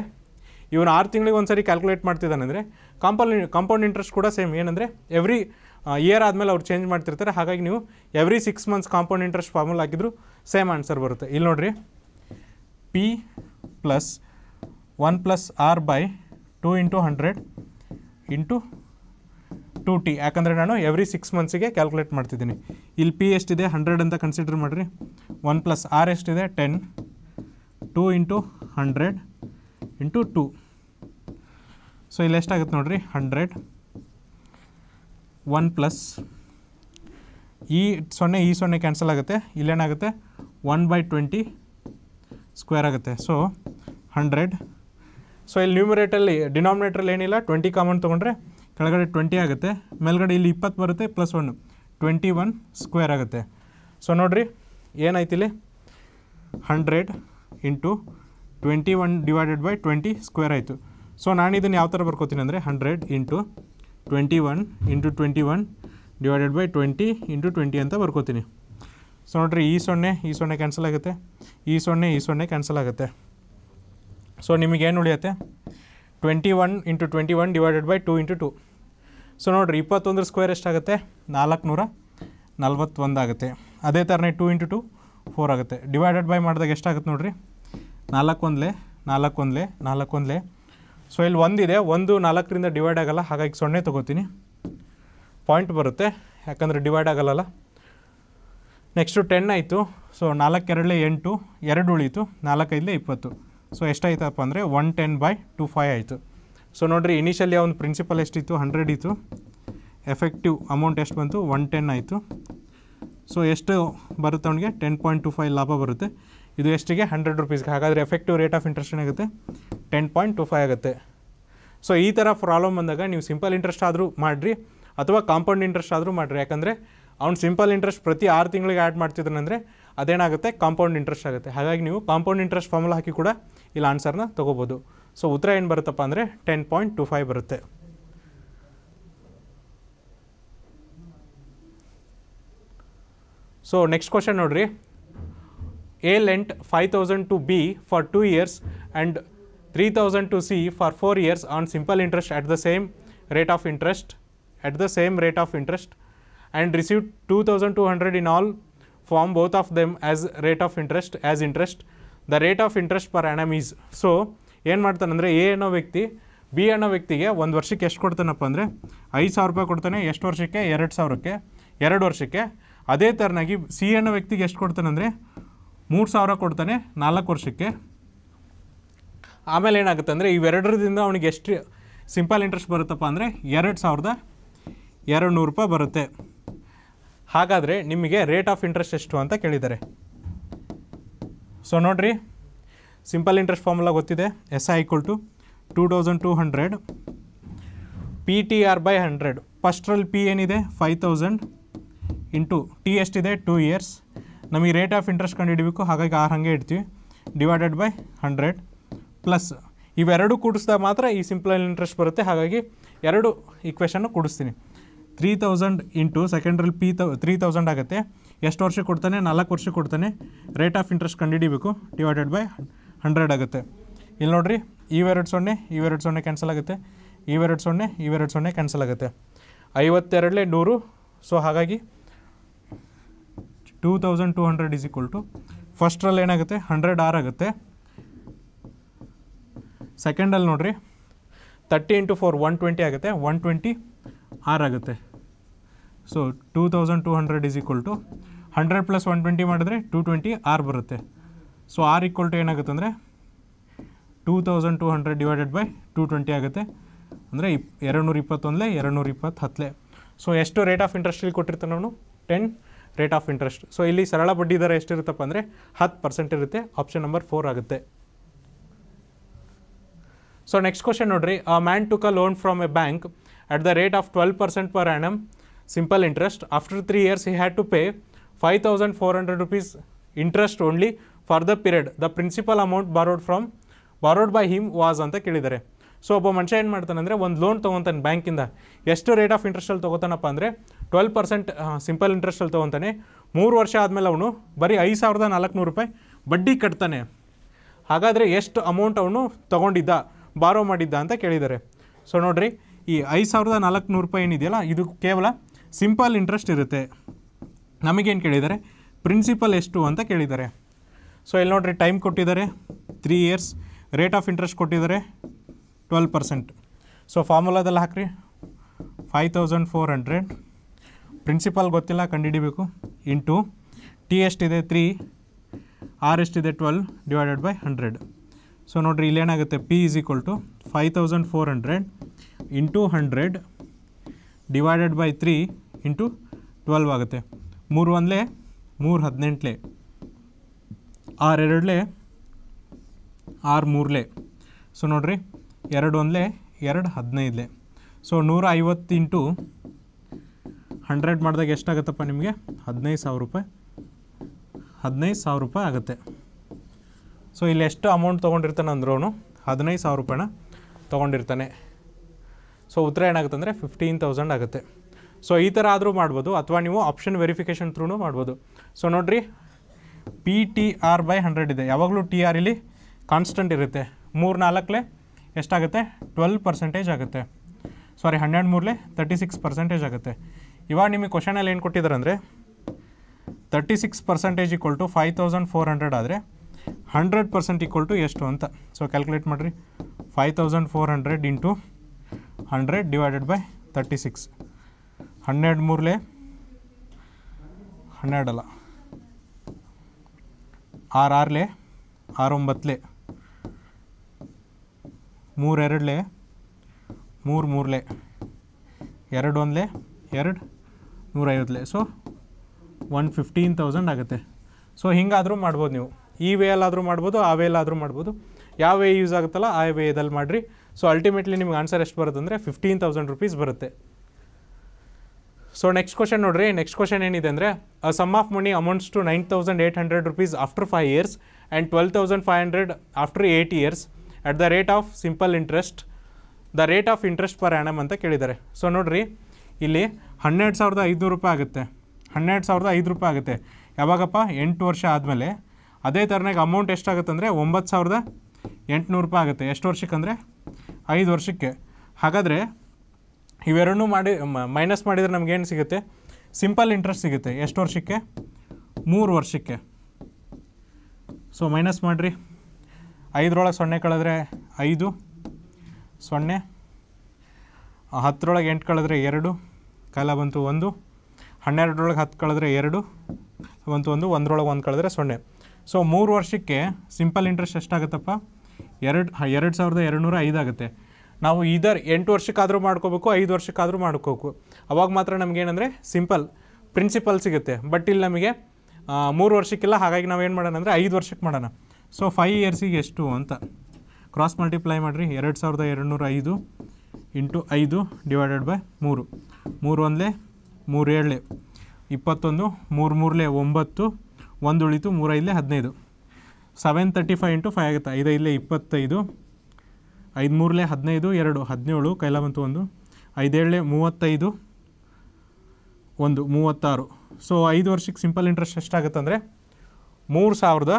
ಇವನು ಆರು ತಿಂಗಳಿಗೆ ಒಂದು ಸರಿ ಕ್ಯಾಲ್ಕುಲೇಟ್ ಮಾಡ್ತಿದ್ದಾನೆ ಅಂದರೆ ಕಾಂಪೌಂಡ್ ಕಾಂಪೌಂಡ್ ಇಂಟ್ರೆಸ್ಟ್ ಕೂಡ ಸೇಮ್ ಏನಂದರೆ ಎವ್ರಿ ಇಯರ್ ಆದಮೇಲೆ ಅವ್ರು ಚೇಂಜ್ ಮಾಡ್ತಿರ್ತಾರೆ ಹಾಗಾಗಿ ನೀವು every six months compound interest formula ಹಾಕಿದ್ರು ಸೇಮ್ ಆನ್ಸರ್ ಬರುತ್ತೆ ಇಲ್ಲಿ ನೋಡಿರಿ P plus one plus R by two into hundred into two T ಯಾಕಂದರೆ ನಾನು ಎವ್ರಿ ಸಿಕ್ಸ್ ಮಂತ್ಸಿಗೆ ಕ್ಯಾಲ್ಕುಲೇಟ್ ಮಾಡ್ತಿದ್ದೀನಿ ಇಲ್ಲಿ ಪಿ ಎಷ್ಟಿದೆ ಹಂಡ್ರೆಡ್ ಅಂತ ಕನ್ಸಿಡರ್ ಮಾಡಿರಿ ಒನ್ ಪ್ಲಸ್ ಆರ್ ಎಷ್ಟಿದೆ ten two into hundred into two so ಇಲ್ಲಿ ಎಷ್ಟಾಗುತ್ತೆ ನೋಡಿರಿ ಹಂಡ್ರೆಡ್ ಒನ್ ಪ್ಲಸ್ ಈ ಸೊನ್ನೆ ಈ ಸೊನ್ನೆ ಕ್ಯಾನ್ಸಲ್ ಆಗುತ್ತೆ ಇಲ್ಲೇನಾಗುತ್ತೆ ಒನ್ ಬೈ ಟ್ವೆಂಟಿ ಸ್ಕ್ವೇರ್ ಆಗುತ್ತೆ ಸೊ ಹಂಡ್ರೆಡ್ ಸೊ ಇಲ್ಲಿ ನ್ಯೂಮರೇಟಲ್ಲಿ ಡಿನಾಮಿನೇಟ್ರಲ್ಲಿ ಏನಿಲ್ಲ ಟ್ವೆಂಟಿ ಕಾಮನ್ ತೊಗೊಂಡ್ರೆ ಕೆಳಗಡೆ ಟ್ವೆಂಟಿ ಆಗುತ್ತೆ ಮೇಲ್ಗಡೆ ಇಲ್ಲಿ ಇಪ್ಪತ್ತು ಬರುತ್ತೆ plus one twenty one square ಆಗುತ್ತೆ ಸೊ ನೋಡಿರಿ ಏನಾಯ್ತಿಲ್ಲಿ hundred into twenty one divided by twenty square ಆಯಿತು ಸೊ ನಾನು ಇದನ್ನು ಯಾವ ಥರ ಬರ್ಕೋತೀನಿ ಅಂದರೆ hundred into twenty one into twenty one divided by twenty into twenty ಅಂತ ಬರ್ಕೋತೀನಿ ಸೊ ನೋಡ್ರಿ ಈ ಸೊನ್ನೆ ಈ ಸೊನ್ನೆ ಕ್ಯಾನ್ಸಲ್ ಆಗುತ್ತೆ ಈ ಸೊನ್ನೆ ಈ ಸೊನ್ನೆ ಕ್ಯಾನ್ಸಲ್ ಆಗುತ್ತೆ ಸೊ ನಿಮಗೇನು ಉಳಿಯುತ್ತೆ twenty one into twenty one divided by two into two so ನೋಡಿರಿ ಇಪ್ಪತ್ತೊಂದರ ಸ್ಕ್ವೇರ್ ಎಷ್ಟಾಗುತ್ತೆ ನಾಲ್ಕುನೂರ ನಲ್ವತ್ತೊಂದಾಗುತ್ತೆ ಅದೇ ಥರನೇ ಟೂ ಇಂಟು ಟು ಫೋರ್ ಆಗುತ್ತೆ ಡಿವೈಡೆಡ್ ಬೈ ಮಾಡಿದಾಗ ಎಷ್ಟಾಗುತ್ತೆ ನೋಡಿರಿ ನಾಲ್ಕೊಂದ್ಲೆ ನಾಲ್ಕೊಂದ್ಲೆ ನಾಲ್ಕೊಂದ್ಲೆ ಸೊ ಇಲ್ಲಿ ಒಂದಿದೆ ಒಂದು ನಾಲ್ಕರಿಂದ ಡಿವೈಡ್ ಆಗೋಲ್ಲ ಹಾಗಾಗಿ ಸೊನ್ನೆ ತೊಗೋತೀನಿ ಪಾಯಿಂಟ್ ಬರುತ್ತೆ ಯಾಕಂದರೆ ಡಿವೈಡ್ ಆಗೋಲ್ಲ ನೆಕ್ಸ್ಟು ಟೆನ್ ಆಯಿತು ಸೊ ನಾಲ್ಕೆರಡಲೇ ಎಂಟು ಎರಡು ಉಳೀತು ನಾಲ್ಕೈದಲೆ ಇಪ್ಪತ್ತು ಸೊ ಎಷ್ಟಾಯ್ತಪ್ಪ ಅಂದರೆ one ten by two five ಆಯಿತು ಸೊ ನೋಡಿರಿ ಇನಿಷಿಯಲಿ ಒಂದು ಪ್ರಿನ್ಸಿಪಲ್ ಎಷ್ಟಿತ್ತು ಹಂಡ್ರೆಡ್ ಇತ್ತು ಎಫೆಕ್ಟಿವ್ ಅಮೌಂಟ್ ಎಷ್ಟು ಬಂತು ಒನ್ ಟೆನ್ ಆಯಿತು ಸೊ ಎಷ್ಟು ಬರುತ್ತೆ ಅವನಿಗೆ ಟೆನ್ ಪಾಯಿಂಟ್ ಟು ಫೈವ್ ಲಾಭ ಬರುತ್ತೆ ಇದು ಎಷ್ಟಿಗೆ ಹಂಡ್ರೆಡ್ ರುಪೀಸ್ಗೆ ಹಾಗಾದರೆ ಎಫೆಕ್ಟಿವ್ ರೇಟ್ ಆಫ್ ಇಂಟ್ರೆಸ್ಟ್ ಏನಾಗುತ್ತೆ ಟೆನ್ ಪಾಯಿಂಟ್ ಟು ಫೈವ್ ಆಗುತ್ತೆ ಸೊ ಈ ಥರ ಪ್ರಾಬ್ಲಮ್ ಬಂದಾಗ ನೀವು ಸಿಂಪಲ್ ಇಂಟ್ರೆಸ್ಟ್ ಆದರೂ ಮಾಡಿರಿ ಅಥವಾ ಕಾಂಪೌಂಡ್ ಇಂಟ್ರೆಸ್ಟ್ ಆದರೂ ಮಾಡಿರಿ ಯಾಕಂದರೆ ಅವ್ನು ಸಿಂಪಲ್ ಇಂಟ್ರೆಸ್ಟ್ ಪ್ರತಿ ಆರು ತಿಂಗಳಿಗೆ ಆ್ಯಡ್ ಮಾಡ್ತಿದ್ರಂದರೆ ಅದೇನಾಗುತ್ತೆ ಕಾಂಪೌಂಡ್ ಇಂಟ್ರೆಸ್ಟ್ ಆಗುತ್ತೆ ಹಾಗಾಗಿ ನೀವು ಕಾಂಪೌಂಡ್ ಇಂಟ್ರೆಸ್ಟ್ ಫಾರ್ಮುಲಾ ಹಾಕಿ ಕೂಡ ಇಲ್ಲಿ ಆನ್ಸರ್ನ ತೊಗೋಬೋದು ಸೊ ಉತ್ತರ ಏನು ಬರುತ್ತಪ್ಪ ಅಂದರೆ ಟೆನ್ ಪಾಯಿಂಟ್ ಟು ಫೈವ್ ಬರುತ್ತೆ ಸೊ ನೆಕ್ಸ್ಟ್ ಕ್ವಶನ್ ನೋಡಿರಿ A lent 5000 to B for 2 years and 3000 to C for 4 years on simple interest at the same rate of interest at the same rate of interest and received 2200 in all form both of them as rate of interest as interest the rate of interest per annum is so ಏನು ಮಾಡ್ತಾನೆ ಅಂದರೆ A ಅನ್ನೋ ವ್ಯಕ್ತಿ B ಅನ್ನೋ ವ್ಯಕ್ತಿಗೆ ಒಂದು ವರ್ಷಕ್ಕೆ ಎಷ್ಟು ಕೊಡ್ತಾನಪ್ಪ ಅಂದರೆ ಐದು ಸಾವಿರ ರೂಪಾಯಿ ಕೊಡ್ತಾನೆ ಎಷ್ಟು ವರ್ಷಕ್ಕೆ ಎರಡು ಸಾವಿರಕ್ಕೆ ಎರಡು ವರ್ಷಕ್ಕೆ ಅದೇ ಥರನಾಗಿ ಸಿ ಅನ್ನೋ ವ್ಯಕ್ತಿಗೆ ಎಷ್ಟು ಕೊಡ್ತಾನೆ ಅಂದರೆ ಮೂರು ಸಾವಿರ ಕೊಡ್ತಾನೆ ನಾಲ್ಕು ವರ್ಷಕ್ಕೆ ಆಮೇಲೆ ಏನಾಗುತ್ತೆ ಅಂದರೆ ಇವೆರಡರದಿಂದ ಅವನಿಗೆ ಎಷ್ಟು ಸಿಂಪಲ್ ಇಂಟ್ರೆಸ್ಟ್ ಬರುತ್ತಪ್ಪ ಅಂದರೆ ಎರಡು ಸಾವಿರದ ಎರಡು ನೂರು ರೂಪಾಯಿ ಬರುತ್ತೆ ಹಾಗಾದರೆ ನಿಮಗೆ ರೇಟ್ ಆಫ್ ಇಂಟ್ರೆಸ್ಟ್ ಎಷ್ಟು ಅಂತ ಕೇಳಿದ್ದಾರೆ ಸೊ ನೋಡ್ರಿ ಸಿಂಪಲ್ ಇಂಟ್ರೆಸ್ಟ್ ಫಾರ್ಮುಲಾ ಗೊತ್ತಿದೆ S I equal to two thousand two hundred P T R by hundred ಫಸ್ಟ್ರಲ್ಲಿ ಪಿ ಏನಿದೆ ಫೈವ್ ತೌಸಂಡ್ ಇಂಟು ಟಿ ಎಷ್ಟಿದೆ ಟೂ ಇಯರ್ಸ್ ನಮಗೆ ರೇಟ್ ಆಫ್ ಇಂಟ್ರೆಸ್ಟ್ ಕಂಡುಹಿಡಬೇಕು ಹಾಗಾಗಿ ಆರು ಹಾಗೆ ಇಡ್ತೀವಿ ಡಿವೈಡೆಡ್ ಬೈ ಹಂಡ್ರೆಡ್ ಪ್ಲಸ್ ಇವೆರಡು ಕೂಡಿಸ್ದಾಗ ಮಾತ್ರ ಈ ಸಿಂಪಲ್ ಇಂಟ್ರೆಸ್ಟ್ ಬರುತ್ತೆ ಹಾಗಾಗಿ ಎರಡು ಇಕ್ವೇಷನ್ನು ಕೂಡಿಸ್ತೀನಿ ತ್ರೀ ತೌಸಂಡ್ ಇಂಟು ಸೆಕೆಂಡ್ರಲ್ಲಿ ಪಿ ತೌ ತ್ರೀ ತೌಸಂಡ್ ಆಗುತ್ತೆ ಎಷ್ಟು ವರ್ಷ ಕೊಡ್ತಾನೆ ನಾಲ್ಕು ವರ್ಷ ಕೊಡ್ತಾನೆ ರೇಟ್ ಆಫ್ ಇಂಟ್ರೆಸ್ಟ್ ಹಿಡಿಬೇಕು ಡಿವೈಡೆಡ್ ಬೈ ಹಂಡ್ರೆಡ್ ಆಗುತ್ತೆ ಇಲ್ಲಿ ನೋಡಿರಿ ಇವೆರಡು ಸೊನ್ನೆ ಇವೆರಡು ಸೊನ್ನೆ ಕ್ಯಾನ್ಸಲ್ ಆಗುತ್ತೆ ಇವೆರಡು ಸೊನ್ನೆ ಇವೆರಡು ಸೊನ್ನೆ ಕ್ಯಾನ್ಸಲ್ ಆಗುತ್ತೆ ಐವತ್ತೆರಡಲೇ ನೂರು ಸೊ ಹಾಗಾಗಿ two thousand two hundred is equal to ಫಸ್ಟ್ರಲ್ಲಿ ಏನಾಗುತ್ತೆ ಹಂಡ್ರೆಡ್ ಆರ್ ಆಗುತ್ತೆ ಸೆಕೆಂಡಲ್ಲಿ ನೋಡ್ರಿ thirty into four one twenty ಆಗುತ್ತೆ ಒನ್ ಟ್ವೆಂಟಿ ಆರ್ ಆಗುತ್ತೆ so two thousand two hundred is equal to hundred plus one twenty ಮಾಡಿದ್ರೆ ಟೂ ಟ್ವೆಂಟಿ ಆರ್ ಬರುತ್ತೆ so R equal to ಏನಾಗುತ್ತೆ ಅಂದರೆ two thousand two hundred divided by two twenty ಆಗುತ್ತೆ ಅಂದರೆ ಇಪ್ ಎರಡು ನೂರ ಇಪ್ಪತ್ತೊಂದಲೇ ಎರಡು ನೂರ ಇಪ್ಪತ್ತು ಹತ್ತಲೆ ಸೊ ಎಷ್ಟು ರೇಟ್ ಆಫ್ ಇಂಟ್ರೆಸ್ಟಲ್ಲಿ ಕೊಟ್ಟಿರ್ತಾನೆ ನಾನು ten rate of interest so ಇಲ್ಲಿ ಸರಳ ಬಡ್ಡಿ ದರ ಎಷ್ಟಿರುತ್ತಪ್ಪ ಅಂದರೆ ಹತ್ತು ಪರ್ಸೆಂಟ್ ಇರುತ್ತೆ ಆಪ್ಷನ್ ನಂಬರ್ ಫೋರ್ ಆಗುತ್ತೆ ಸೊ ನೆಕ್ಸ್ಟ್ ಕ್ವಶನ್ ನೋಡ್ರಿ a man took a loan from a bank at the rate of twelve percent per annum simple interest after three years he had to pay five thousand four hundred rupees interest only for the period the principal amount borrowed from borrowed by him was ಅಂತ ಕೇಳಿದ್ದಾರೆ so ಒಬ್ಬ ಮನುಷ್ಯ ಏನು ಮಾಡ್ತಾನೆ ಅಂದರೆ ಒಂದು loan ತೊಗೊತಾನೆ ಬ್ಯಾಂಕಿಂದ ಎಷ್ಟು ರೇಟ್ ಆಫ್ ಇಂಟ್ರೆಸ್ಟಲ್ಲಿ ತೊಗೋತಾನಪ್ಪ ಅಂದರೆ ಟ್ವೆಲ್ ಪರ್ಸೆಂಟ್ ಸಿಂಪಲ್ ಇಂಟ್ರೆಸ್ಟಲ್ಲಿ ತೊಗೊತಾನೆ ಮೂರು ವರ್ಷ ಆದಮೇಲೆ ಅವನು ಬರೀ ಐದು ಸಾವಿರದ ನಾಲ್ಕುನೂರು ರೂಪಾಯಿ ಬಡ್ಡಿ ಕಟ್ತಾನೆ ಹಾಗಾದರೆ ಎಷ್ಟು ಅಮೌಂಟ್ ಅವನು ತೊಗೊಂಡಿದ್ದ ಬಾರೋ ಮಾಡಿದ್ದ ಅಂತ ಕೇಳಿದ್ದಾರೆ ಸೊ ನೋಡಿರಿ ಈ ಐದು ಸಾವಿರದ ನಾಲ್ಕುನೂರು ರೂಪಾಯಿ ಏನಿದೆಯಲ್ಲ ಇದು ಕೇವಲ ಸಿಂಪಲ್ ಇಂಟ್ರೆಸ್ಟ್ ಇರುತ್ತೆ ನಮಗೇನು ಕೇಳಿದ್ದಾರೆ ಪ್ರಿನ್ಸಿಪಲ್ ಎಷ್ಟು ಅಂತ ಕೇಳಿದ್ದಾರೆ ಸೊ ಇಲ್ಲಿ ನೋಡ್ರಿ ಟೈಮ್ ಕೊಟ್ಟಿದ್ದಾರೆ three years rate of interest ಕೊಟ್ಟಿದ್ದಾರೆ ಟ್ವೆಲ್ ಪರ್ಸೆಂಟ್ ಸೊ ಫಾರ್ಮುಲಾದಲ್ಲಿ ಹಾಕ್ರಿ five thousand four hundred principal ಗೊತ್ತಿಲ್ಲ ಕಂಡುಹಿಡಿಬೇಕು ಇಂಟು ಟಿ ಎಷ್ಟಿದೆ ತ್ರೀ ಆರ್ ಎಷ್ಟಿದೆ twelve divided by hundred so ನೋಡಿರಿ ಇಲ್ಲೇನಾಗುತ್ತೆ P is equal to five thousand four hundred into hundred divided by three into twelve ಆಗುತ್ತೆ ಮೂರು ಒಂದಲೇ ಮೂರು ಹದಿನೆಂಟಲೆ ಆರು ಎರಡಲೇ ಆರು ಮೂರಲೆ ಸೊ ನೋಡಿರಿ ಎರಡು ಒಂದಲೇ ಎರಡು ಹದಿನೈದಲೇ ಸೊ ನೂರ ಐವತ್ತು ಇಂಟು ಹಂಡ್ರೆಡ್ ಮಾಡಿದಾಗ ಎಷ್ಟಾಗತ್ತಪ್ಪ ನಿಮಗೆ ಹದಿನೈದು ಸಾವಿರ ರೂಪಾಯಿ ಹದಿನೈದು ಸಾವಿರ ರೂಪಾಯಿ ಆಗುತ್ತೆ ಸೊ ಇಲ್ಲಿ ಎಷ್ಟು ಅಮೌಂಟ್ ತೊಗೊಂಡಿರ್ತಾನೆ ಅಂದ್ರೂ ಹದಿನೈದು ಸಾವಿರ ರೂಪಾಯಿನ ತೊಗೊಂಡಿರ್ತಾನೆ ಸೊ ಉತ್ತರ ಏನಾಗುತ್ತೆ ಅಂದರೆ ಫಿಫ್ಟೀನ್ ತೌಸಂಡ್ ಆಗುತ್ತೆ ಸೊ ಈ ಥರ ಆದರೂ ಮಾಡ್ಬೋದು ಅಥವಾ ನೀವು ಆಪ್ಷನ್ ವೆರಿಫಿಕೇಷನ್ ಥ್ರೂನು ಮಾಡ್ಬೋದು ಸೊ ನೋಡಿರಿ P T R by hundred ಇದೆ ಯಾವಾಗಲೂ ಟಿ ಆರ್ ಇಲ್ಲಿ ಕಾನ್ಸ್ಟಂಟ್ ಇರುತ್ತೆ ಮೂರು ನಾಲ್ಕಲೇ ಎಷ್ಟಾಗುತ್ತೆ ಟ್ವೆಲ್ ಪರ್ಸೆಂಟೇಜ್ ಆಗುತ್ತೆ ಸಾರಿ ಹನ್ನೆರಡು ಮೂರಲೇ ತರ್ಟಿ ಸಿಕ್ಸ್ ಪರ್ಸೆಂಟೇಜ್ ಆಗುತ್ತೆ ಇವಾಗ ನಿಮಗೆ ಕ್ವಶನಲ್ಲಿ ಏನು ಕೊಟ್ಟಿದ್ದಾರೆ ಅಂದರೆ thirty six percentage equal to five thousand four hundred ಆದರೆ ಹಂಡ್ರೆಡ್ ಪರ್ಸೆಂಟ್ ಈಕ್ವಲ್ ಟು ಎಷ್ಟು ಅಂತ ಸೊ ಕ್ಯಾಲ್ಕುಲೇಟ್ ಮಾಡಿರಿ five thousand four hundred into hundred divided by thirty six ಹನ್ನೆರಡು ಮೂರಲೆ ಹನ್ನೆರಡಲ್ಲ ಆರು ಆರ್ಲೆ ಆರೊಂಬತ್ತಲೆ ಮೂರೆರಡಲೆ ಮೂರು ಮೂರಲೆ ಎರಡು ಒಂದಲೆ ಎರಡು ನೂರೈವತ್ತಲೆ ಸೊ ಒನ್ ಫಿಫ್ಟೀನ್ ತೌಸಂಡ್ ಆಗುತ್ತೆ ಸೊ ಹಿಂಗಾದರೂ ಮಾಡ್ಬೋದು ನೀವು ಈ ವೇಯಲ್ಲಾದರೂ ಮಾಡ್ಬೋದು ಆ ವೇಲಾದರೂ ಮಾಡ್ಬೋದು ಯಾವ ವೇ ಯೂಸ್ ಆಗುತ್ತಲ್ಲ ಆ ವೇ ಇದಲ್ಲಿ ಮಾಡಿರಿ ಸೊ ಅಲ್ಟಿಮೇಟ್ಲಿ ನಿಮ್ಗೆ ಆನ್ಸರ್ ಎಷ್ಟು ಬರುತ್ತೆ ಅಂದರೆ ಫಿಫ್ಟೀನ್ ತೌಸಂಡ್ ರುಪೀಸ್ ಬರುತ್ತೆ ಸೊ ನೆಕ್ಸ್ಟ್ ಕ್ವಶನ್ ನೋಡಿರಿ ನೆಕ್ಸ್ಟ್ ಕ್ವಶನ್ ಏನಿದೆ ಅಂದರೆ a sum of money amounts to nine thousand eight hundred rupees after five years and twelve thousand five hundred after eight years at the rate of simple interest the rate of interest per annum ಅಂತ ಕೇಳಿದ್ದಾರೆ so ನೋಡಿರಿ ಇಲ್ಲಿ ಹನ್ನೆರಡು ಸಾವಿರದ ಐದುನೂರು ರೂಪಾಯಿ ಆಗುತ್ತೆ ಹನ್ನೆರಡು ಸಾವಿರದ ಐದು ರೂಪಾಯಿ ಆಗುತ್ತೆ ಯಾವಾಗಪ್ಪ ಎಂಟು ವರ್ಷ ಆದಮೇಲೆ ಅದೇ ಥರನಾಗಿ ಅಮೌಂಟ್ ಎಷ್ಟಾಗುತ್ತೆ ಅಂದರೆ ಒಂಬತ್ತು ಸಾವಿರದ ಎಂಟುನೂರು ರೂಪಾಯಿ ಆಗುತ್ತೆ ಎಷ್ಟು ವರ್ಷಕ್ಕೆ ಅಂದರೆ ಐದು ವರ್ಷಕ್ಕೆ ಹಾಗಾದರೆ ಇವೆರಡೂ ಮಾಡಿ ಮೈನಸ್ ಮಾಡಿದರೆ ನಮಗೇನು ಸಿಗುತ್ತೆ ಸಿಂಪಲ್ ಇಂಟ್ರೆಸ್ಟ್ ಸಿಗುತ್ತೆ ಎಷ್ಟು ವರ್ಷಕ್ಕೆ ಮೂರು ವರ್ಷಕ್ಕೆ ಸೊ ಮೈನಸ್ ಮಾಡಿರಿ ಐದರೊಳಗೆ ಸೊನ್ನೆ ಕಳೆದ್ರೆ ಐದು ಸೊನ್ನೆ ಹತ್ತರೊಳಗೆ ಎಂಟು ಕಳೆದ್ರೆ ಎರಡು ಕಾಲ ಬಂತು ಒಂದು ಹನ್ನೆರಡರೊಳಗೆ ಹತ್ತು ಕಳೆದ್ರೆ ಎರಡು ಬಂತು ಒಂದು ಒಂದರೊಳಗೆ ಒಂದು ಕಳೆದ್ರೆ ಸೊನ್ನೆ ಸೊ ಮೂರು ವರ್ಷಕ್ಕೆ ಸಿಂಪಲ್ ಇಂಟ್ರೆಸ್ಟ್ ಎಷ್ಟಾಗುತ್ತಪ್ಪ ಎರಡು ಎರಡು ಸಾವಿರದ ಎರಡು ನೂರ ಐದಾಗುತ್ತೆ ನಾವು ಇದರ್ ಎಂಟು ವರ್ಷಕ್ಕಾದರೂ ಮಾಡ್ಕೋಬೇಕು ಐದು ವರ್ಷಕ್ಕಾದರೂ ಮಾಡ್ಕೋಬೇಕು ಅವಾಗ ಮಾತ್ರ ನಮಗೇನಂದರೆ ಸಿಂಪಲ್ ಪ್ರಿನ್ಸಿಪಲ್ ಸಿಗುತ್ತೆ ಬಟ್ ಇಲ್ಲಿ ನಮಗೆ ಮೂರು ವರ್ಷಕ್ಕಿಲ್ಲ ಹಾಗಾಗಿ ನಾವು ಏನು ಮಾಡೋಣ ಅಂದರೆ ಐದು ವರ್ಷಕ್ಕೆ ಮಾಡೋಣ ಸೊ ಫೈವ್ ಇಯರ್ಸಿಗೆ ಎಷ್ಟು ಅಂತ ಕ್ರಾಸ್ ಮಲ್ಟಿಪ್ಲೈ ಮಾಡಿರಿ ಎರಡು ಸಾವಿರದ ಎರಡು ನೂರ ಐದು ಇಂಟು ಐದು ಡಿವೈಡೆಡ್ ಬೈ ಮೂರು ಮೂರು ಒಂದಲೇ ಮೂರು ಏಳಲೆ ಇಪ್ಪತ್ತೊಂದು ಮೂರು ಮೂರಲೇ ಒಂಬತ್ತು ಒಂದು ಉಳಿತು ಮೂರೈದಲೇ ಹದಿನೈದು seven thirty five into five ಆಗುತ್ತೆ ಐದೈದಲೇ ಇಪ್ಪತ್ತೈದು ಐದು ಮೂರಲೆ ಹದಿನೈದು ಎರಡು ಹದಿನೇಳು ಕೈಲ ಬಂತು ಒಂದು ಐದೇಳೆ ಮೂವತ್ತೈದು ಒಂದು ಮೂವತ್ತಾರು ಸೊ ಐದು ವರ್ಷಕ್ಕೆ ಸಿಂಪಲ್ ಇಂಟ್ರೆಸ್ಟ್ ಎಷ್ಟಾಗುತ್ತೆ ಅಂದರೆ ಮೂರು ಸಾವಿರದ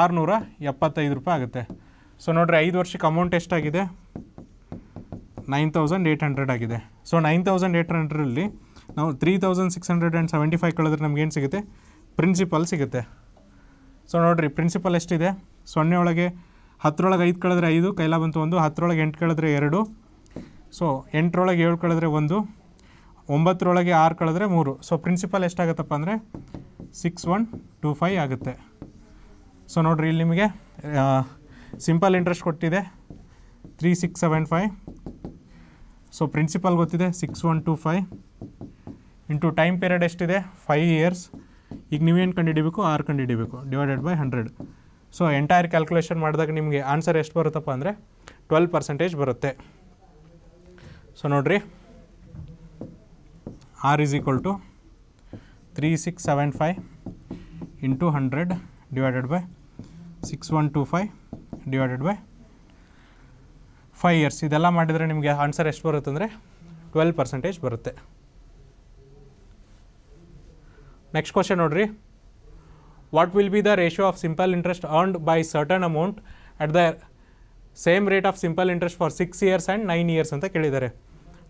ಆರುನೂರ ಎಪ್ಪತ್ತೈದು ರೂಪಾಯಿ ಆಗುತ್ತೆ ಸೊ ನೋಡಿರಿ ಐದು ವರ್ಷಕ್ಕೆ ಅಮೌಂಟ್ ಎಷ್ಟಾಗಿದೆ ನೈನ್ ತೌಸಂಡ್ ಏಯ್ಟ್ ಹಂಡ್ರೆಡ್ ಆಗಿದೆ ಸೊ ನೈನ್ ತೌಸಂಡ್ ಏಯ್ಟ್ ಹಂಡ್ರೆಡಲ್ಲಿ ನಾವು three thousand six hundred and seventy five ಕಳೆದ್ರೆ ನಮಗೇನು ಸಿಗುತ್ತೆ ಪ್ರಿನ್ಸಿಪಲ್ ಸಿಗುತ್ತೆ ಸೊ ನೋಡಿರಿ ಪ್ರಿನ್ಸಿಪಲ್ ಎಷ್ಟಿದೆ ಸೊನ್ನೆ ಒಳಗೆ ಹತ್ತರೊಳಗೆ ಐದು ಕಳೆದ್ರೆ ಐದು ಕೈಲ ಬಂತು ಒಂದು ಹತ್ತರೊಳಗೆ ಎಂಟು ಕಳೆದ್ರೆ ಎರಡು ಸೊ ಎಂಟರೊಳಗೆ ಏಳು ಕಳೆದ್ರೆ ಒಂದು ಒಂಬತ್ತರೊಳಗೆ ಆರು ಕಳೆದ್ರೆ ಮೂರು ಸೊ ಪ್ರಿನ್ಸಿಪಲ್ ಎಷ್ಟಾಗತ್ತಪ್ಪ ಅಂದರೆ ಸಿಕ್ಸ್ ಒನ್ ಟೂ ಫೈ ಆಗುತ್ತೆ ಸೊ ನೋಡಿರಿ ಇಲ್ಲಿ ನಿಮಗೆ ಸಿಂಪಲ್ ಇಂಟ್ರೆಸ್ಟ್ ಕೊಟ್ಟಿದೆ three six seven five so principal ಗೊತ್ತಿದೆ six one two five into time period ಎಷ್ಟಿದೆ ಫೈವ್ ಇಯರ್ಸ್ ಈಗ ನೀವೇನು ಕಂಡುಹಿಡಿಬೇಕು ಆರು ಕಂಡುಹಿಡಿಬೇಕು divided by hundred so entire calculation ಮಾಡಿದಾಗ ನಿಮಗೆ ಆನ್ಸರ್ ಎಷ್ಟು ಬರುತ್ತಪ್ಪ ಅಂದರೆ ಟ್ವೆಲ್ ಪರ್ಸೆಂಟೇಜ್ ಬರುತ್ತೆ ಸೊ ನೋಡಿರಿ R is equal to three six seven five into hundred divided by six one to five divided by five years ಇದೆಲ್ಲ ಮಾಡಿದರೆ ನಿಮಗೆ ಆನ್ಸರ್ ಎಷ್ಟು ಬರುತ್ತೆ ಅಂದರೆ ಟ್ವೆಲ್ ಪರ್ಸೆಂಟೇಜ್ ಬರುತ್ತೆ ನೆಕ್ಸ್ಟ್ ಕ್ವಶನ್ ನೋಡ್ರಿ what will be the ratio of simple interest earned by certain amount at the same rate of simple interest for six years and nine years ಅಂತ ಕೇಳಿದ್ದಾರೆ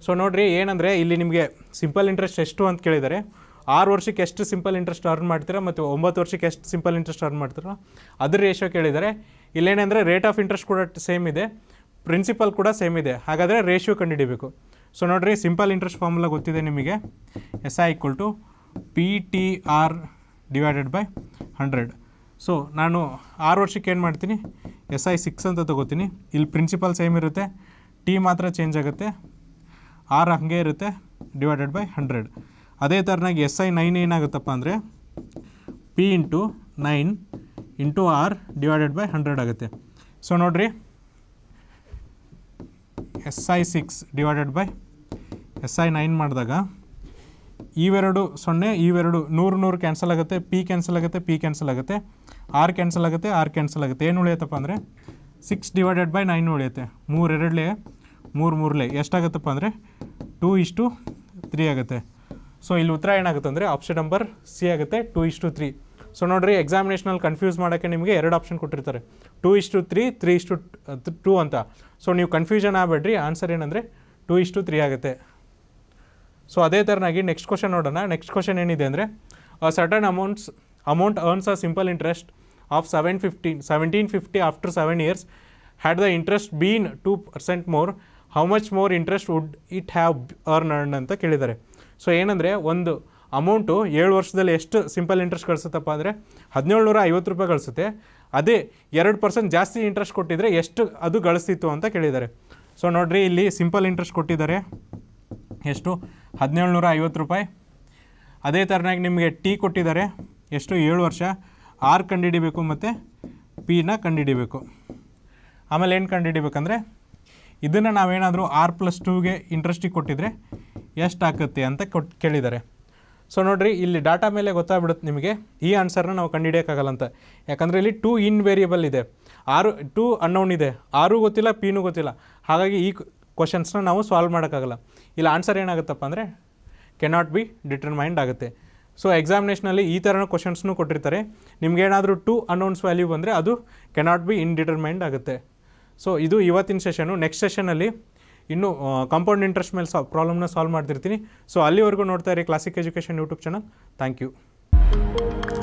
ಸೊ ನೋಡಿರಿ ಏನಂದರೆ ಇಲ್ಲಿ ನಿಮಗೆ ಸಿಂಪಲ್ ಇಂಟ್ರೆಸ್ಟ್ ಎಷ್ಟು ಅಂತ ಕೇಳಿದ್ದಾರೆ ಆರು ವರ್ಷಕ್ಕೆ ಎಷ್ಟು ಸಿಂಪಲ್ ಇಂಟ್ರೆಸ್ಟ್ ಅರ್ನ್ ಮಾಡ್ತೀರಾ ಮತ್ತು ಒಂಬತ್ತು ವರ್ಷಕ್ಕೆ ಎಷ್ಟು ಸಿಂಪಲ್ ಇಂಟ್ರೆಸ್ಟ್ ಅರ್ನ್ ಮಾಡ್ತೀರಾ ಅದ್ರ ರೇಷಿಯೋ ಕೇಳಿದ್ದಾರೆ ಇಲ್ಲೇನೆಂದರೆ ರೇಟ್ ಆಫ್ ಇಂಟ್ರೆಸ್ಟ್ ಕೂಡ ಸೇಮ್ ಇದೆ ಪ್ರಿನ್ಸಿಪಲ್ ಕೂಡ ಸೇಮ್ ಇದೆ ಹಾಗಾದರೆ ರೇಷಿಯೋ ಕಂಡುಹಿಡಿಯಬೇಕು ಸೊ ನೋಡಿರಿ ಸಿಂಪಲ್ ಇಂಟ್ರೆಸ್ಟ್ ಫಾರ್ಮುಲಾ ಗೊತ್ತಿದೆ ನಿಮಗೆ S I equal to P T R divided by hundred so ನಾನು ಆರು ವರ್ಷಕ್ಕೆ ಏನು ಮಾಡ್ತೀನಿ ಎಸ್ ಐ ಸಿಕ್ಸ್ ಅಂತ ತೊಗೋತೀನಿ ಇಲ್ಲಿ ಪ್ರಿನ್ಸಿಪಲ್ ಸೇಮ್ ಇರುತ್ತೆ ಟಿ ಮಾತ್ರ ಚೇಂಜ್ ಆಗುತ್ತೆ ಆರ್ ಹಾಗೆ ಇರುತ್ತೆ ಡಿವೈಡೆಡ್ ಬೈ ಹಂಡ್ರೆಡ್ ಅದೇ ಥರನಾಗಿ ಎಸ್ ಐ ನೈನ್ ಏನಾಗುತ್ತಪ್ಪ ಅಂದರೆ P into nine into R divided by hundred ಆಗುತ್ತೆ ಸೊ ನೋಡಿರಿ S I six divided by S I nine ಮಾಡಿದಾಗ ಇವೆರಡು ಸೊನ್ನೆ ಇವೆರಡು ನೂರು ನೂರು ಕ್ಯಾನ್ಸಲ್ ಆಗುತ್ತೆ ಪಿ ಕ್ಯಾನ್ಸಲ್ ಆಗುತ್ತೆ ಪಿ ಕ್ಯಾನ್ಸಲ್ ಆಗುತ್ತೆ ಆರ್ ಕ್ಯಾನ್ಸಲ್ ಆಗುತ್ತೆ ಆರ್ ಕ್ಯಾನ್ಸಲ್ ಆಗುತ್ತೆ ಏನು ಉಳಿಯುತ್ತಪ್ಪ ಅಂದರೆ ಸಿಕ್ಸ್ ಡಿವೈಡೆಡ್ ಬೈ ನೈನ್ ಉಳಿಯುತ್ತೆ ಮೂರೆರಡಲೇ ಮೂರು ಮೂರಲೇ ಎಷ್ಟಾಗತ್ತಪ್ಪ ಅಂದರೆ ಟೂ ಇಷ್ಟು ತ್ರೀ ಆಗುತ್ತೆ ಸೊ ಇಲ್ಲಿ ಉತ್ತರ ಏನಾಗುತ್ತೆ ಅಂದರೆ ಆಪ್ಷನ್ ನಂಬರ್ ಸಿ ಆಗುತ್ತೆ ಟೂ ಇಷ್ಟು ತ್ರೀ ಸೊ ನೋಡಿರಿ ಎಕ್ಸಾಮಿನೇಷನಲ್ಲಿ ಕನ್ಫ್ಯೂಸ್ ಮಾಡೋಕ್ಕೆ ನಿಮಗೆ ಎರಡು ಆಪ್ಷನ್ ಕೊಟ್ಟಿರ್ತಾರೆ ಟೂ ಟು ತ್ರೀ ತ್ರೀ ಇಷ್ಟು ಟೂ ಅಂತ ಸೊ ನೀವು ಕನ್ಫ್ಯೂಷನ್ ಆಗಬೇಡ್ರಿ ಆನ್ಸರ್ ಏನಂದರೆ ಟೂ ಇಷ್ಟು ತ್ರೀ ಆಗುತ್ತೆ ಸೊ ಅದೇ ಥರನಾಗಿ ನೆಕ್ಸ್ಟ್ ಕ್ವಶನ್ ನೋಡೋಣ ನೆಕ್ಸ್ಟ್ ಕ್ವಶನ್ ಏನಿದೆ ಅಂದರೆ sudden amounts amount earns a simple interest of seven fifteen seventeen fifty after seven years had the interest been two percent more how much more interest would it have earn ಅಂತ ಕೇಳಿದ್ದಾರೆ so ಏನಂದರೆ ಒಂದು amount ಏಳು ವರ್ಷದಲ್ಲಿ ಎಷ್ಟು simple interest ಕಳಿಸುತ್ತಪ್ಪ ಅಂದರೆ ಹದಿನೇಳು ನೂರ ಐವತ್ತು ರೂಪಾಯಿ ಕಳಿಸುತ್ತೆ ಅದೇ ಎರಡು ಪರ್ಸೆಂಟ್ ಜಾಸ್ತಿ ಇಂಟ್ರೆಸ್ಟ್ ಕೊಟ್ಟಿದ್ರೆ ಎಷ್ಟು ಅದು ಗಳಿಸ್ತಿತ್ತು ಅಂತ ಕೇಳಿದ್ದಾರೆ ಸೊ ನೋಡಿರಿ ಇಲ್ಲಿ ಸಿಂಪಲ್ ಇಂಟ್ರೆಸ್ಟ್ ಕೊಟ್ಟಿದ್ದಾರೆ ಎಷ್ಟು ಹದಿನೇಳು ನೂರ ಐವತ್ತು ರೂಪಾಯಿ ಅದೇ ಥರನಾಗಿ ನಿಮಗೆ ಟಿ ಕೊಟ್ಟಿದ್ದಾರೆ ಎಷ್ಟು ಏಳು ವರ್ಷ ಆರ್ ಕಂಡುಹಿಡಿಬೇಕು ಮತ್ತು ಪಿನ ಕಂಡುಹಿಡಿಬೇಕು ಆಮೇಲೆ ಏನು ಕಂಡುಹಿಡಿಬೇಕಂದ್ರೆ ಇದನ್ನು ನಾವೇನಾದರೂ ಆರ್ ಪ್ಲಸ್ ಟೂಗೆ ಇಂಟ್ರೆಸ್ಟಿಗೆ ಕೊಟ್ಟಿದ್ರೆ ಎಷ್ಟು ಹಾಕುತ್ತೆ ಅಂತ ಕೊಟ್ಟು ಕೇಳಿದ್ದಾರೆ ಸೊ ನೋಡಿರಿ ಇಲ್ಲಿ ಡಾಟಾ ಮೇಲೆ ಗೊತ್ತಾಗ್ಬಿಡುತ್ತೆ ನಿಮಗೆ ಈ ಆನ್ಸರ್ನ ನಾವು ಕಂಡುಹಿಡಿಯೋಕ್ಕಾಗಲ್ಲಂತ ಅಂತ ಯಾಕಂದರೆ ಇಲ್ಲಿ ಟೂ ಇನ್ ವೇರಿಯಬಲ್ ಇದೆ ಆರು ಟೂ ಅನ್ನೌನ್ ಇದೆ ಆರು ಗೊತ್ತಿಲ್ಲ ಪಿನೂ ಗೊತ್ತಿಲ್ಲ ಹಾಗಾಗಿ ಈ ಕ್ವಶನ್ಸ್ನ ನಾವು ಸಾಲ್ವ್ ಮಾಡೋಕ್ಕಾಗಲ್ಲ ಇಲ್ಲಿ ಆನ್ಸರ್ ಏನಾಗುತ್ತಪ್ಪ ಅಂದರೆ ಕೆನಾಟ್ ಬಿ ಡಿಟರ್ಮೈಂಡ್ ಆಗುತ್ತೆ ಸೊ ಎಕ್ಸಾಮಿನೇಷನಲ್ಲಿ ಈ ಥರನ ಕ್ವಶನ್ಸ್ನು ಕೊಟ್ಟಿರ್ತಾರೆ ನಿಮಗೇನಾದರೂ ಟೂ ಅನೌನ್ಸ್ ವ್ಯಾಲ್ಯೂ ಬಂದರೆ ಅದು ಕೆನಾಟ್ ಬಿ ಇನ್ ಡಿಟರ್ಮೈಂಡ್ ಆಗುತ್ತೆ ಸೊ ಇದು ಇವತ್ತಿನ ಸೆಷನು ನೆಕ್ಸ್ಟ್ ಸೆಷನಲ್ಲಿ ಇನ್ನೂ ಕಾಂಪೌಂಡ್ ಇಂಟ್ರೆಸ್ಟ್ ಮೇಲೆ ಸಾ ಪ್ರಾಬ್ಲಮ್ನ ಸಾಲ್ವ್ ಮಾಡ್ತಿರ್ತೀನಿ ಸೊ ಅಲ್ಲಿವರೆಗೂ ನೋಡ್ತಾ ಇರಿ classic education YouTube channel thank you